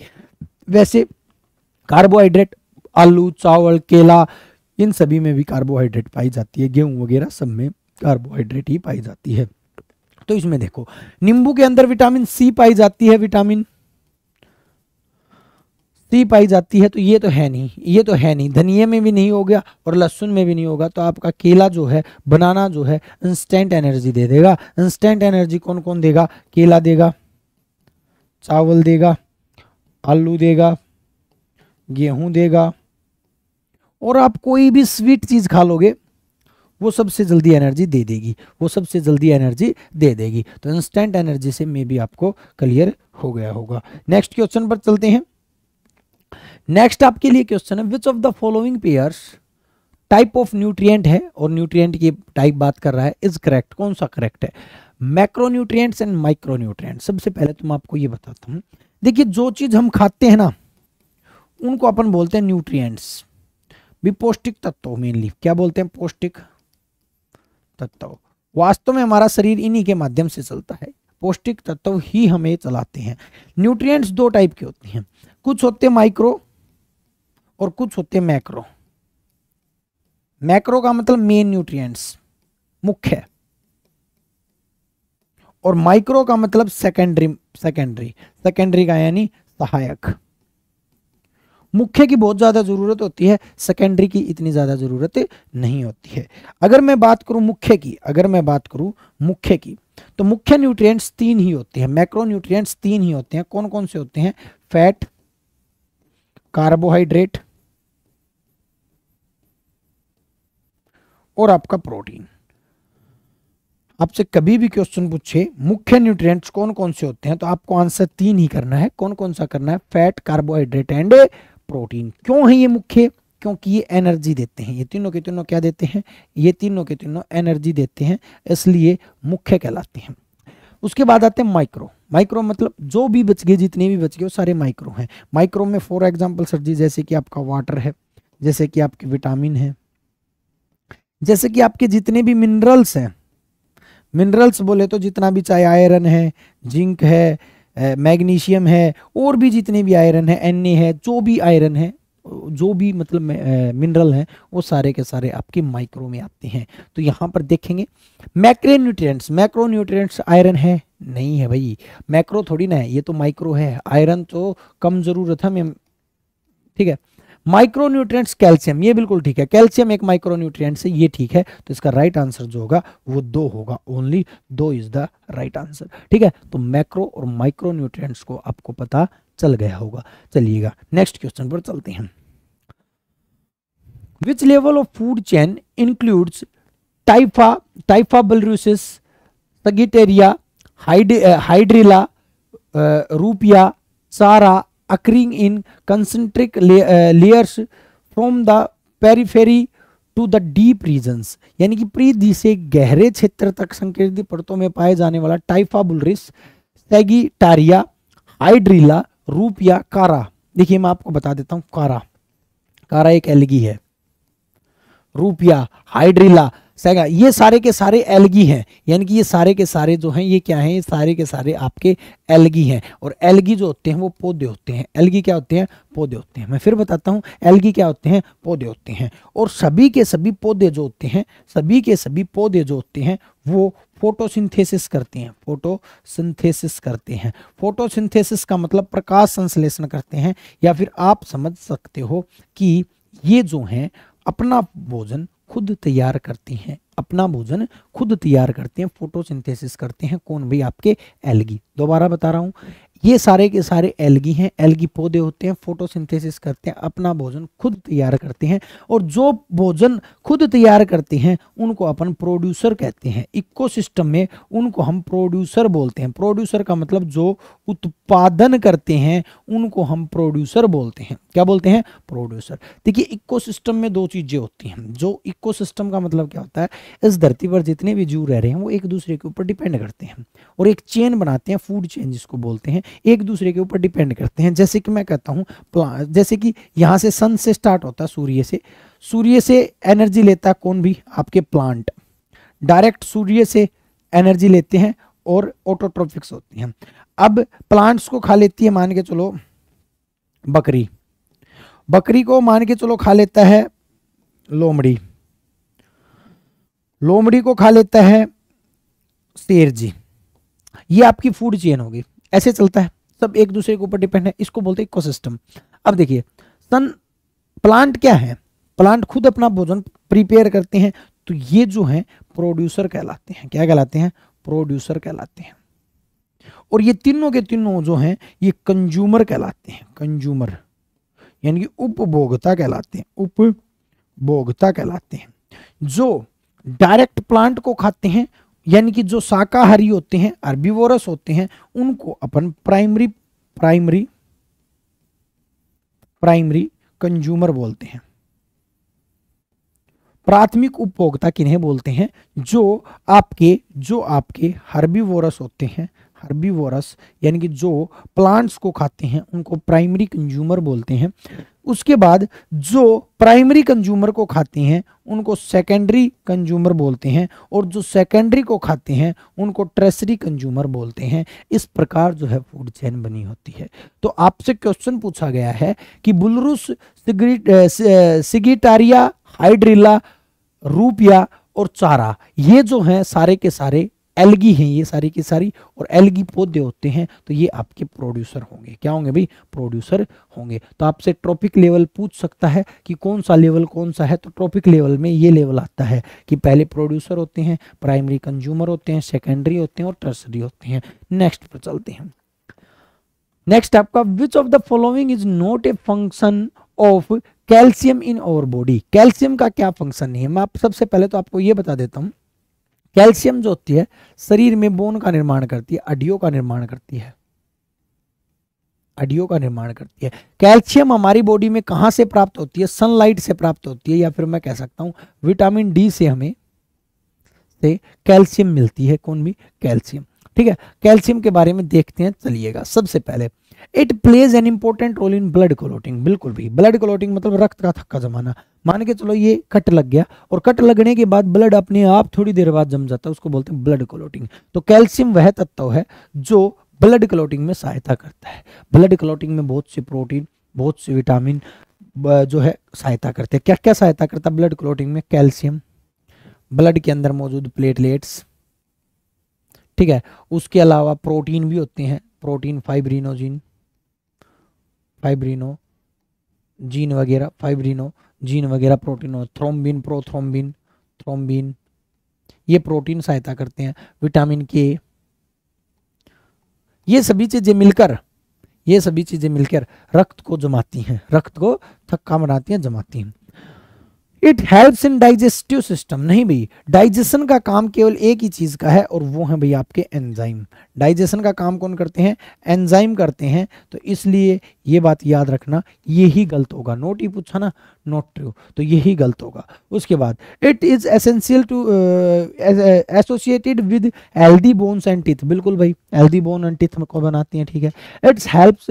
वैसे कार्बोहाइड्रेट आलू चावल केला इन सभी में भी कार्बोहाइड्रेट पाई जाती है गेहूँ वगैरह सब में कार्बोहाइड्रेट ही पाई जाती है तो इसमें देखो नींबू के अंदर विटामिन सी पाई जाती है विटामिन सी पाई जाती है तो ये तो है नहीं ये तो है नहीं धनिया में भी नहीं हो गया और लहसुन में भी नहीं होगा तो आपका केला जो है बनाना जो है इंस्टेंट एनर्जी दे देगा इंस्टेंट एनर्जी कौन कौन देगा केला देगा चावल देगा आलू देगा गेहूं देगा और आप कोई भी स्वीट चीज़ खा लोगे वो सबसे जल्दी एनर्जी दे देगी वो सबसे जल्दी एनर्जी दे देगी तो इंस्टेंट एनर्जी से मे भी आपको क्लियर हो गया होगा नेक्स्ट क्वेश्चन पर चलते हैं नेक्स्ट आपके लिए क्वेश्चन है which of the following pairs type of nutrient है और न्यूट्रिएंट की टाइप बात कर रहा है इज करेक्ट कौन सा करेक्ट है macronutrients and micronutrient सबसे पहले तुम तो आपको ये बताता हूँ देखिए जो चीज़ हम खाते हैं ना उनको अपन बोलते हैं न्यूट्रिएंट्स भी पौष्टिक तत्व मेनली क्या बोलते हैं पौष्टिक तत्व वास्तव में हमारा शरीर इन्हीं के माध्यम से चलता है पौष्टिक तत्व ही हमें चलाते हैं न्यूट्रिएंट्स दो टाइप के होते हैं कुछ होते हैं माइक्रो और कुछ होते हैं मैक्रो मैक्रो का मतलब मेन न्यूट्रिएंट्स मुख्य और माइक्रो का मतलब सेकेंडरी सेकेंडरी सेकेंडरी का यानी सहायक मुख्य की बहुत ज़्यादा ज़रूरत होती है सेकेंडरी की इतनी ज़्यादा ज़रूरत नहीं होती है अगर मैं बात करूं मुख्य की अगर मैं बात करूं मुख्य की तो मुख्य न्यूट्रिएंट्स तीन ही होते हैं मैक्रो न्यूट्रिएंट्स तीन ही होते हैं कौन कौन से होते हैं फैट कार्बोहाइड्रेट और आपका प्रोटीन आपसे कभी भी क्वेश्चन पूछे मुख्य न्यूट्रिएंट्स कौन कौन से होते हैं तो आपको आंसर तीन ही करना है कौन कौन सा करना है फैट कार्बोहाइड्रेट एंड प्रोटीन क्यों है ये मुख्य क्योंकि ये एनर्जी देते हैं ये तीनों के तीनों क्या देते हैं ये तीनों के तीनों एनर्जी देते हैं इसलिए मुख्य कहलाते हैं उसके बाद आते हैं माइक्रो माइक्रो मतलब जो भी बच गए जितने भी बच गए सारे माइक्रो हैं माइक्रो में फॉर एग्जाम्पल सर जी जैसे कि आपका वाटर है जैसे कि आपके विटामिन है जैसे कि आपके जितने भी मिनरल्स हैं मिनरल्स बोले तो जितना भी चाहे आयरन है जिंक है मैग्नीशियम है और भी जितने भी आयरन है एन है जो भी आयरन है जो भी मतलब मिनरल हैं वो सारे के सारे आपके माइक्रो में आते हैं तो यहाँ पर देखेंगे macronutrients macronutrients iron है नहीं है भाई मैक्रो थोड़ी ना है ये तो माइक्रो है आयरन तो कम ज़रूरत है मैम ठीक है माइक्रोन्यूट्रिएंट्स कैल्शियम ये बिल्कुल ठीक है कैल्शियम एक माइक्रोन्यूट्रिएंट से ये ठीक है तो इसका राइट right आंसर जो होगा वो दो होगा ओनली दो इज द राइट आंसर ठीक है तो मैक्रो और माइक्रोन्यूट्रिएंट्स को आपको पता चल गया होगा चलिएगा नेक्स्ट क्वेश्चन पर चलते हैं which level of food chain includes Typha Typha बलरूसिस हाइड्रिला रूपिया सारा occurring in concentric uh, layers from the periphery to the deep regions यानी कि प्रीति से गहरे क्षेत्र तक संकेत परतों में पाए जाने वाला टाइफा बुलरिस सेगिटारिया हाइड्रीला रूप या कारा देखिए मैं आपको बता देता हूं कारा कारा एक एलगी है रूपिया हाइड्रीला सहगा ये सारे के सारे एलगी हैं यानी कि ये सारे के सारे जो हैं ये क्या हैं ये सारे के सारे आपके एलगी हैं और एलगी जो होते हैं वो पौधे होते हैं एलगी क्या होते हैं पौधे होते हैं मैं फिर बताता हूँ एलगी क्या होते हैं पौधे होते हैं और सभी के सभी पौधे जो होते हैं सभी के सभी पौधे जो होते हैं वो फोटोसिंथेसिस करते हैं फोटोसिंथेसिस करते हैं फोटोसिंथेसिस का मतलब प्रकाश संश्लेषण करते हैं या फिर आप समझ सकते हो कि ये जो हैं अपना भोजन खुद तैयार करती हैं अपना भोजन खुद तैयार करते हैं फोटोसिंथेसिस करते हैं कौन भाई आपके एलगी दोबारा बता रहा हूँ ये सारे के सारे एलगी हैं एलगी पौधे होते हैं फोटोसिंथेसिस करते हैं अपना भोजन खुद तैयार करते हैं और जो भोजन खुद तैयार करते हैं उनको अपन प्रोड्यूसर कहते हैं इकोसिस्टम में उनको हम प्रोड्यूसर बोलते हैं प्रोड्यूसर का मतलब जो उत्पादन करते हैं उनको हम प्रोड्यूसर बोलते हैं क्या बोलते हैं प्रोड्यूसर देखिए इको में दो चीज़ें होती हैं जो इको का मतलब क्या होता है इस धरती पर जितने भी जीव रह रहे हैं वो एक दूसरे के ऊपर डिपेंड करते हैं और एक चेन बनाते हैं फूड चेन जिसको बोलते हैं एक दूसरे के ऊपर डिपेंड करते हैं जैसे कि मैं कहता हूँ प्लान जैसे कि यहाँ से सन से स्टार्ट होता है सूर्य से सूर्य से एनर्जी लेता कौन भी आपके प्लांट डायरेक्ट सूर्य से एनर्जी लेते हैं और ऑटोट्रोफिक्स होती हैं अब प्लांट्स को खा लेती है मान के चलो बकरी बकरी को मान के चलो खा लेता है लोमड़ी लोमड़ी को खा लेता है शेर जी ये आपकी फूड चेन होगी ऐसे चलता है सब एक दूसरे के ऊपर डिपेंड है इसको बोलते हैं इकोसिस्टम अब देखिए सन प्लांट क्या है प्लांट खुद अपना भोजन प्रिपेयर करते हैं तो ये जो है प्रोड्यूसर कहलाते हैं क्या कहलाते हैं प्रोड्यूसर कहलाते हैं और ये तीनों के तीनों जो हैं ये कंज्यूमर कहलाते हैं कंज्यूमर यानी कि उपभोक्ता कहलाते हैं उपभोक्ता कहलाते हैं जो डायरेक्ट प्लांट को खाते हैं यानी कि जो शाकाहारी होते हैं अरबीवोरस होते हैं उनको अपन प्राइमरी प्राइमरी प्राइमरी कंज्यूमर बोलते हैं प्राथमिक उपभोक्ता किन्हें बोलते हैं जो आपके जो आपके हर्बीवोरस होते हैं हर्बीवोरस यानी कि जो प्लांट्स को खाते हैं उनको प्राइमरी कंज्यूमर बोलते हैं उसके बाद जो प्राइमरी कंज्यूमर को खाते हैं उनको सेकेंडरी कंज्यूमर बोलते हैं और जो सेकेंडरी को खाते हैं उनको ट्रेसरी कंज्यूमर बोलते हैं इस प्रकार जो है फूड चेन बनी होती है तो आपसे क्वेश्चन पूछा गया है कि बुलरुस सिगिटारिया हाइड्रिला रूपिया और चारा ये जो हैं सारे के सारे एलगी हैं ये सारी की सारी और एलगी पौधे होते हैं तो ये आपके प्रोड्यूसर होंगे क्या होंगे भाई प्रोड्यूसर होंगे तो आपसे ट्रॉपिक लेवल पूछ सकता है कि कौन सा लेवल कौन सा है तो ट्रॉपिक लेवल में ये लेवल आता है कि पहले प्रोड्यूसर होते हैं प्राइमरी कंज्यूमर होते हैं सेकेंडरी होते हैं और टर्सरी होते हैं नेक्स्ट पर चलते हैं नेक्स्ट आपका which of the following is not a function of calcium in our body calcium का क्या फंक्शन है मैं आप सबसे पहले तो आपको ये बता देता हूं कैल्शियम जो होती है शरीर में बोन का निर्माण करती है अडियो का निर्माण करती है अडियो का निर्माण करती है कैल्शियम हमारी बॉडी में कहां से प्राप्त होती है सनलाइट से प्राप्त होती है या फिर मैं कह सकता हूं विटामिन डी से हमें से कैल्शियम मिलती है कौन भी कैल्शियम ठीक है कैल्शियम के बारे में देखते हैं चलिएगा सबसे पहले it plays an important role in blood clotting बिल्कुल भी ब्लड क्लोटिंग मतलब रक्त का थक्का जमाना मान के चलो ये कट लग गया और कट लगने के बाद ब्लड अपने आप थोड़ी देर बाद जम जाता है उसको बोलते हैं ब्लड क्लोटिंग तो कैल्शियम वह तत्व है जो ब्लड क्लोटिंग में सहायता करता है ब्लड क्लोटिंग में बहुत से प्रोटीन बहुत से विटामिन जो है सहायता करते हैं क्या क्या सहायता करता है ब्लड क्लोटिंग में कैल्शियम ब्लड के अंदर मौजूद प्लेटलेट्स ठीक है उसके अलावा प्रोटीन भी होते हैं प्रोटीन फाइब्रीनोजिन फाइब्रिनो जीन वगैरह फाइब्रिनो जीन वगैरह प्रोटीन और थ्रोम्बिन प्रोथ्रोम्बिन थ्रोम्बिन ये प्रोटीन सहायता करते हैं विटामिन के ये सभी चीज़ें मिलकर ये सभी चीज़ें मिलकर रक्त को जमाती हैं रक्त को थक्का बनाती हैं जमाती हैं it helps in digestive system नहीं भाई डाइजेशन का काम केवल एक ही चीज़ का है और वो है भाई आपके एंजाइम डाइजेशन का काम कौन करते हैं एंजाइम करते हैं तो इसलिए ये बात याद रखना ये ही गलत होगा नोट ही पूछा ना नोट ट्रू तो ये ही गलत होगा उसके बाद it is essential to associated with healthy bones and teeth बिल्कुल भाई हेल्दी बोन एंड टीथ को बनाती हैं ठीक है it's helps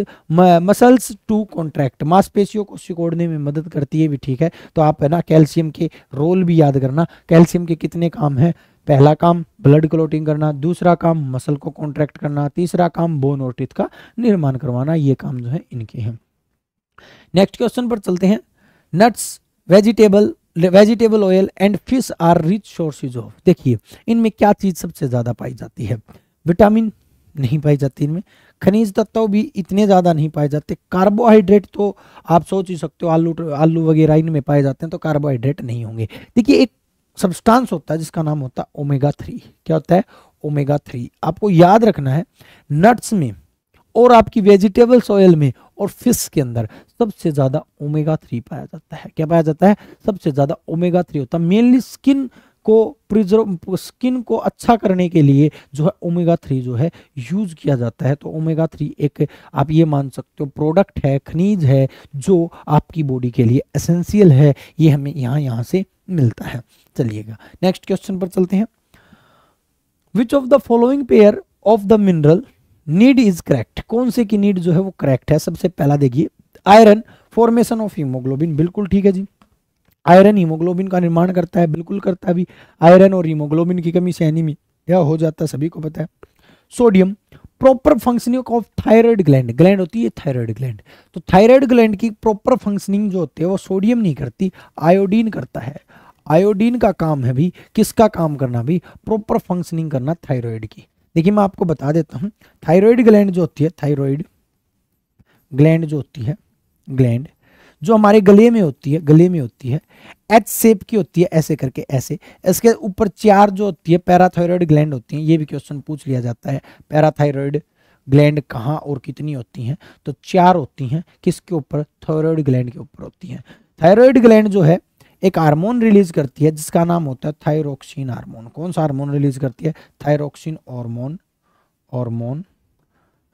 muscles to contract मांसपेशियों को सिकोड़ने में मदद करती है भी ठीक है तो आप है ना कैल्शियम के रोल भी याद करना कैल्शियम के कितने काम हैं पहला काम ब्लड क्लोटिंग करना दूसरा काम मसल को कॉन्ट्रैक्ट करना तीसरा काम बोन और टिथ का निर्माण करवाना ये काम जो है इनके हैं नेक्स्ट क्वेश्चन पर चलते हैं nuts vegetable vegetable oil and fish are rich sources of देखिए इनमें क्या चीज़ सबसे ज़्यादा पाई जाती है विटामिन नहीं पाई जाती इनमें खनिज तत्व भी इतने ज़्यादा नहीं पाए जाते कार्बोहाइड्रेट तो आप सोच ही सकते हो आलू आलू वगैरह इनमें पाए जाते हैं तो कार्बोहाइड्रेट नहीं होंगे देखिए एक सब्सटेंस होता है जिसका नाम होता है ओमेगा थ्री क्या होता है ओमेगा थ्री आपको याद रखना है नट्स में और आपकी वेजिटेबल्स ऑयल में और फिश के अंदर सबसे ज़्यादा ओमेगा थ्री पाया जाता है क्या पाया जाता है सबसे ज़्यादा ओमेगा थ्री होता है मेनली स्किन को प्रिजर्व स्किन को अच्छा करने के लिए जो है ओमेगा थ्री जो है यूज़ किया जाता है तो ओमेगा थ्री एक आप ये मान सकते हो प्रोडक्ट है खनिज है जो आपकी बॉडी के लिए एसेंशियल है ये हमें यहाँ यहाँ से मिलता है चलिएगा नेक्स्ट क्वेश्चन पर चलते हैं which of the following pair of the mineral need is correct कौन से की नीड जो है वो करेक्ट है सबसे पहला देखिए आयरन फॉर्मेशन ऑफ हीमोग्लोबिन बिल्कुल ठीक है जी आयरन हीमोग्लोबिन का निर्माण करता है बिल्कुल करता है अभी आयरन और हीमोग्लोबिन की कमी से यह हो जाता है सभी को पता है sodium proper functioning of thyroid gland gland होती है थायराइड ग्लैंड तो थायराइड ग्लैंड की प्रॉपर फंक्शनिंग जो होती है वो सोडियम नहीं करती आयोडीन करता है आयोडीन का काम है भी किसका काम करना भी प्रॉपर फंक्शनिंग करना थायराइड की देखिए मैं आपको बता देता हूँ थायराइड ग्लैंड जो होती है थायराइड ग्लैंड जो होती है ग्लैंड जो हमारे गले में होती है गले में होती है एच सेप की होती है ऐसे करके ऐसे इसके ऊपर चार जो होती है पैराथायरॉयड ग्लैंड होती है ये भी क्वेश्चन पूछ लिया जाता है पैराथायरॉयड ग्लैंड कहाँ और कितनी होती हैं तो चार होती हैं किसके ऊपर थायरॉयड ग्लैंड के ऊपर होती हैं थायरॉयड ग्लैंड जो है एक हार्मोन रिलीज करती है जिसका नाम होता है थायरोक्सिन हार्मोन कौन सा हार्मोन रिलीज करती है थायरोक्सिन हार्मोन हार्मोन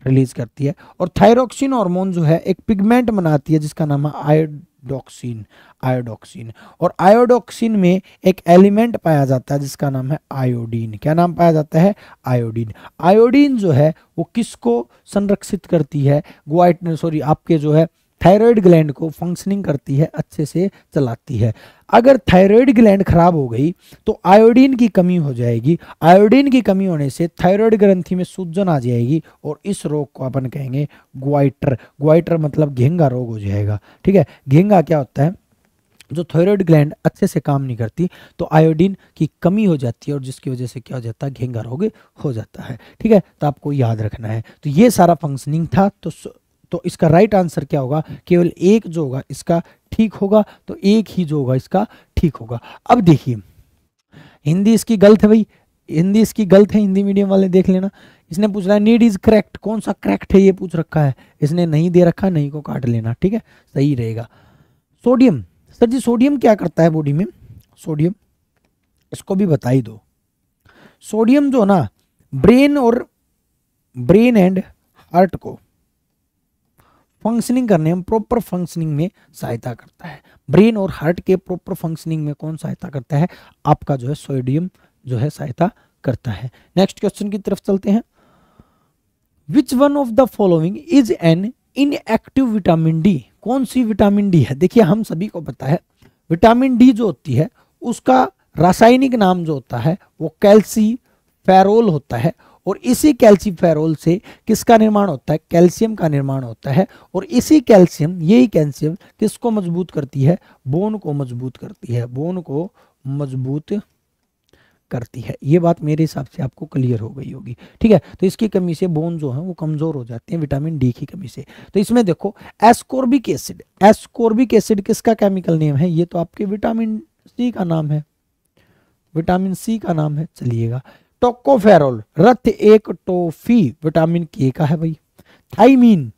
रिलीज करती है और थायरोक्सिन हार्मोन जो है एक पिगमेंट बनाती है जिसका नाम है आयोडोक्सिन आयोडोक्सिन और आयोडोक्सिन में एक एलिमेंट पाया जाता है जिसका नाम है आयोडीन क्या नाम पाया जाता है आयोडीन आयोडीन जो है वो किसको संरक्षित करती है गुआइट सॉरी आपके जो है थायराइड ग्लैंड को फंक्शनिंग करती है अच्छे से चलाती है अगर थायराइड ग्लैंड खराब हो गई तो आयोडीन की कमी हो जाएगी आयोडीन की कमी होने से थायराइड ग्रंथि में सूजन आ जाएगी और इस रोग को अपन कहेंगे ग्वाइटर ग्वाइटर मतलब घेंगा रोग हो जाएगा ठीक है घेंगा क्या होता है जो थायराइड ग्लैंड अच्छे से काम नहीं करती तो आयोडीन की कमी हो जाती है और जिसकी वजह से क्या हो जाता है घेंगा रोग हो जाता है ठीक है तो आपको याद रखना है तो ये सारा फंक्शनिंग था तो तो इसका राइट आंसर क्या होगा केवल एक जो होगा इसका ठीक होगा तो एक ही जो होगा इसका ठीक होगा अब देखिए हिंदी इसकी गलत है भाई हिंदी इसकी गलत है हिंदी मीडियम वाले देख लेना इसने पूछ रहा है नीड इज करेक्ट कौन सा करेक्ट है ये पूछ रखा है इसने नहीं दे रखा नहीं को काट लेना ठीक है सही रहेगा सोडियम सर जी सोडियम क्या करता है बॉडी में सोडियम इसको भी बता ही दो सोडियम जो ना ब्रेन और ब्रेन एंड हार्ट को फंक्शनिंग करने में प्रॉपर फंक्शनिंग में सहायता करता है ब्रेन और हार्ट के प्रॉपर फंक्शनिंग में कौन सहायता करता है आपका जो है सोडियम जो है सहायता करता है नेक्स्ट क्वेश्चन की तरफ चलते हैं which one of the following is an inactive vitamin D कौन सी विटामिन डी है देखिए हम सभी को पता है विटामिन डी जो होती है उसका रासायनिक नाम जो होता है वो कैल्सी फेरोल होता है और इसी कैल्सीफेरॉल से किसका निर्माण होता है कैल्शियम का निर्माण होता है और इसी कैल्शियम यही कैल्शियम किसको मजबूत करती है बोन को मजबूत करती है बोन को मजबूत करती है ये बात मेरे हिसाब से आपको क्लियर हो गई होगी ठीक है तो इसकी कमी से बोन जो है वो कमज़ोर हो जाते हैं विटामिन डी की कमी से तो इसमें देखो एस्कोर्बिक एसिड एस्कोर्बिक एसिड किसका केमिकल नेम है ये तो आपके विटामिन सी का नाम है विटामिन सी का नाम है चलिएगा टोकोफेरोल रथ एक टोफी विटामिन के का है भाई थाइमीन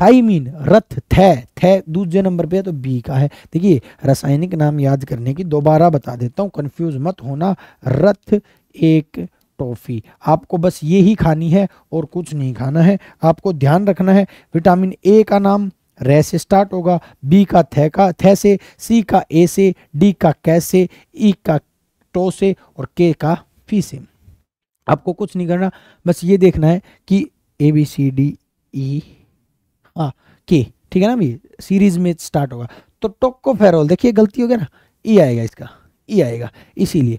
थाइमीन रथ थे थे दूसरे नंबर पे है तो बी का है देखिए रासायनिक नाम याद करने की दोबारा बता देता हूँ कंफ्यूज मत होना रथ एक टॉफ़ी आपको बस ये ही खानी है और कुछ नहीं खाना है आपको ध्यान रखना है विटामिन ए का नाम रे से स्टार्ट होगा बी का थे का थे से सी का ए से डी का कैसे ई e का टो से और के का फी से आपको कुछ नहीं करना बस ये देखना है कि ए बी सी डी ई हाँ के ठीक है ना भी सीरीज में स्टार्ट होगा तो टोको फेरोल देखिए गलती हो गया ना ई e आएगा इसका ई e आएगा इसीलिए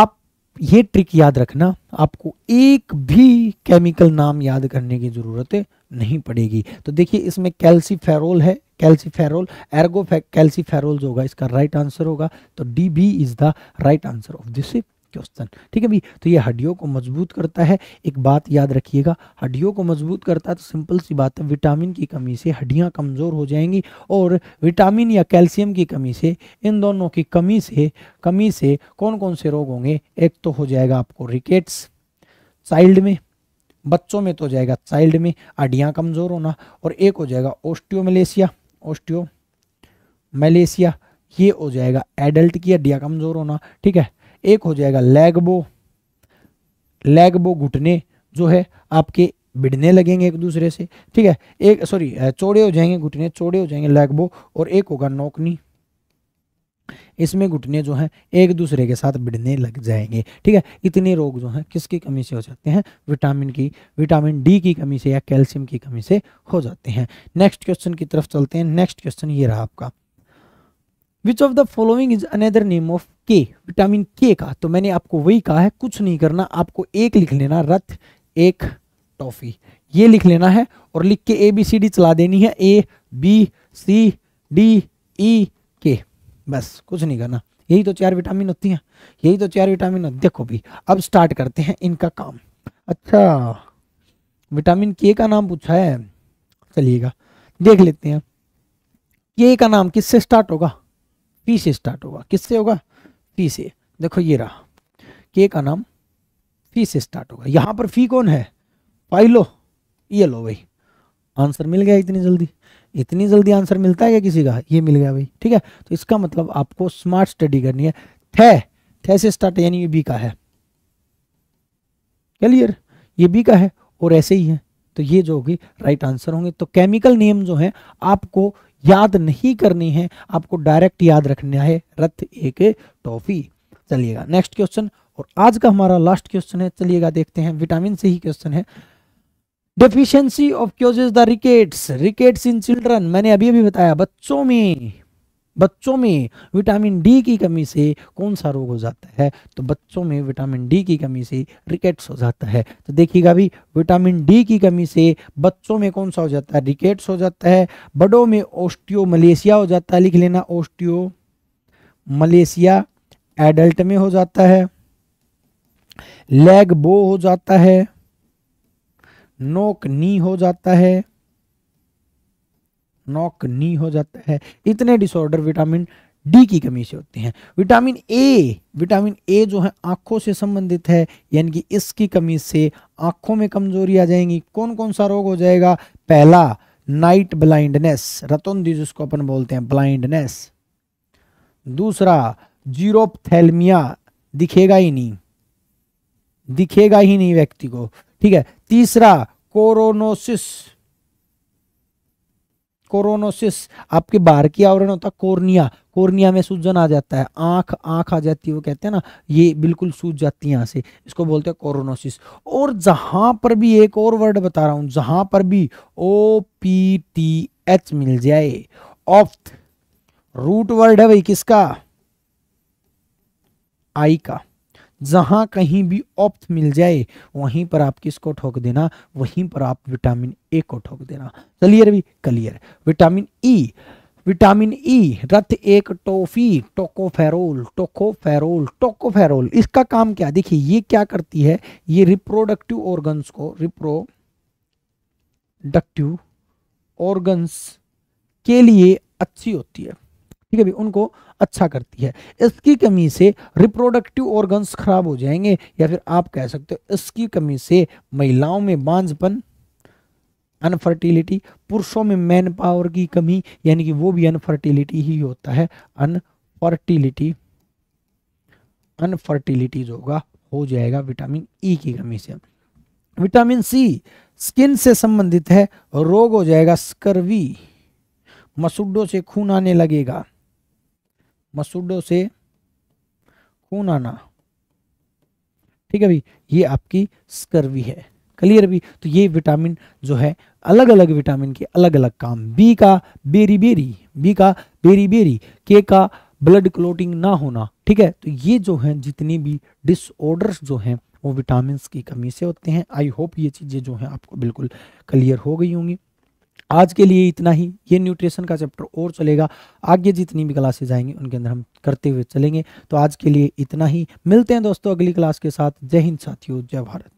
आप ये ट्रिक याद रखना आपको एक भी केमिकल नाम याद करने की ज़रूरत नहीं पड़ेगी तो देखिए इसमें कैल्सी फेरोल है फेरोल एर्गो फेरोल जो होगा इसका राइट आंसर होगा तो D B is the right answer of this question ठीक है भाई तो ये हड्डियों को मजबूत करता है एक बात याद रखिएगा हड्डियों को मजबूत करता है तो सिंपल सी बात है विटामिन की कमी से हड्डियाँ कमज़ोर हो जाएंगी और विटामिन या कैल्शियम की कमी से इन दोनों की कमी से कमी से कौन कौन से रोग होंगे एक तो हो जाएगा आपको रिकेट्स चाइल्ड में बच्चों में तो जाएगा चाइल्ड में हड्डियाँ कमज़ोर होना और एक हो जाएगा ओस्टियो मलेशिया ओस्टियो मलेशिया ये हो जाएगा एडल्ट की हड्डियाँ कमज़ोर होना ठीक है एक हो जाएगा लेग बो घुटने जो है आपके बिड़ने लगेंगे एक दूसरे से ठीक है एक सॉरी चौड़े हो जाएंगे घुटने चौड़े हो जाएंगे बो और एक होगा नोकनी इसमें घुटने जो हैं एक दूसरे के साथ बिड़ने लग जाएंगे ठीक है इतने रोग जो हैं किसकी कमी से हो जाते हैं विटामिन की विटामिन डी की कमी से या कैल्शियम की कमी से हो जाते हैं नेक्स्ट क्वेश्चन की तरफ चलते हैं नेक्स्ट क्वेश्चन ये रहा आपका which of the following is another name of K vitamin K का तो मैंने आपको वही कहा है कुछ नहीं करना आपको एक लिख लेना रथ एक टॉफी ये लिख लेना है और लिख के ए बी सी डी चला देनी है ए बी सी डी ई के बस कुछ नहीं करना यही तो चार विटामिन होती हैं यही तो चार विटामिन होती देखो भी अब स्टार्ट करते हैं इनका काम अच्छा विटामिन के का नाम पूछा है चलिएगा देख लेते हैं के का नाम किससे स्टार्ट होगा पी से स्टार्ट होगा किससे होगा पी से देखो ये रहा के का नाम फी से स्टार्ट होगा यहाँ पर फी कौन है पाइलो ये लो भाई आंसर मिल गया इतनी जल्दी इतनी जल्दी आंसर मिलता है क्या किसी का ये मिल गया भाई ठीक है तो इसका मतलब आपको स्मार्ट स्टडी करनी है थे थे से स्टार्ट यानी ये बी का है क्लियर ये बी का है और ऐसे ही है तो ये जो होगी राइट आंसर होंगे तो केमिकल नेम जो है आपको याद नहीं करनी है आपको डायरेक्ट याद रखना है रथ एक टॉफी चलिएगा नेक्स्ट क्वेश्चन और आज का हमारा लास्ट क्वेश्चन है चलिएगा देखते हैं विटामिन से ही क्वेश्चन है deficiency of causes the rickets rickets in children मैंने अभी अभी बताया बच्चों में बच्चों में विटामिन डी की कमी से कौन सा रोग हो जाता है तो बच्चों में विटामिन डी की कमी से रिकेट्स हो जाता है तो देखिएगा भी विटामिन डी की कमी से बच्चों में कौन सा हो जाता है रिकेट्स हो जाता है बड़ों में ओस्टियो मलेशिया हो जाता है लिख लेना ओस्टियो मलेशिया एडल्ट में हो जाता है लेग बो हो जाता है नोक नी हो जाता है नॉक नी हो जाता है इतने डिसऑर्डर विटामिन डी की कमी से होते हैं विटामिन ए विटामिन ए जो है आंखों से संबंधित है यानी कि इसकी कमी से आंखों में कमजोरी आ जाएंगी कौन कौन सा रोग हो जाएगा पहला नाइट ब्लाइंडनेस रतोंदी जिसको अपन बोलते हैं ब्लाइंडनेस दूसरा जीरोपथेलमिया दिखेगा ही नहीं दिखेगा ही नहीं व्यक्ति को ठीक है तीसरा कोरोनोसिस कोरोनोसिस आपके बाहर की आवरण होता है कोर्निया कोर्निया में सूजन आ जाता है आंख आंख आ जाती है वो कहते हैं ना ये बिल्कुल सूज जाती है यहाँ से इसको बोलते हैं कोरोनोसिस और जहां पर भी एक और वर्ड बता रहा हूं जहां पर भी ओ पी टी एच मिल जाए ऑफ्थ रूट वर्ड है भाई किसका आई का जहाँ कहीं भी ऑप्थ मिल जाए वहीं पर आप किसको ठोक देना वहीं पर आप विटामिन ए को ठोक देना क्लियर भी clear vitamin E vitamin E रथ एक टोफी टोकोफेरोल टोकोफेरोल टोकोफेरोल इसका काम क्या देखिए ये क्या करती है ये रिप्रोडक्टिव ऑर्गन्स को रिप्रोडक्टिव ऑर्गन्स के लिए अच्छी होती है ठीक है भी उनको अच्छा करती है इसकी कमी से रिप्रोडक्टिव ऑर्गन्स खराब हो जाएंगे या फिर आप कह सकते हो इसकी कमी से महिलाओं में बांझपन अनफर्टिलिटी पुरुषों में मैन पावर की कमी यानी कि वो भी अनफर्टिलिटी ही होता है अनफर्टिलिटी अनफर्टिलिटी जो होगा हो जाएगा विटामिन ई e की कमी से विटामिन सी स्किन से संबंधित है रोग हो जाएगा स्कर्वी मसुडो से खून आने लगेगा मसूडो से खून आना ठीक है भाई ये आपकी स्कर्वी है क्लियर भी तो ये विटामिन जो है अलग अलग विटामिन के अलग अलग काम बी का बेरी बेरी बी का बेरी बेरी के का ब्लड क्लोटिंग ना होना ठीक है तो ये जो है जितनी भी डिसऑर्डर्स जो हैं वो विटामिन की कमी से होते हैं आई होप ये चीज़ें जो हैं आपको बिल्कुल क्लियर हो गई होंगी आज के लिए इतना ही ये न्यूट्रिशन का चैप्टर और चलेगा आगे जितनी भी क्लासेज आएंगी उनके अंदर हम करते हुए चलेंगे तो आज के लिए इतना ही मिलते हैं दोस्तों अगली क्लास के साथ जय हिंद साथियों जय भारत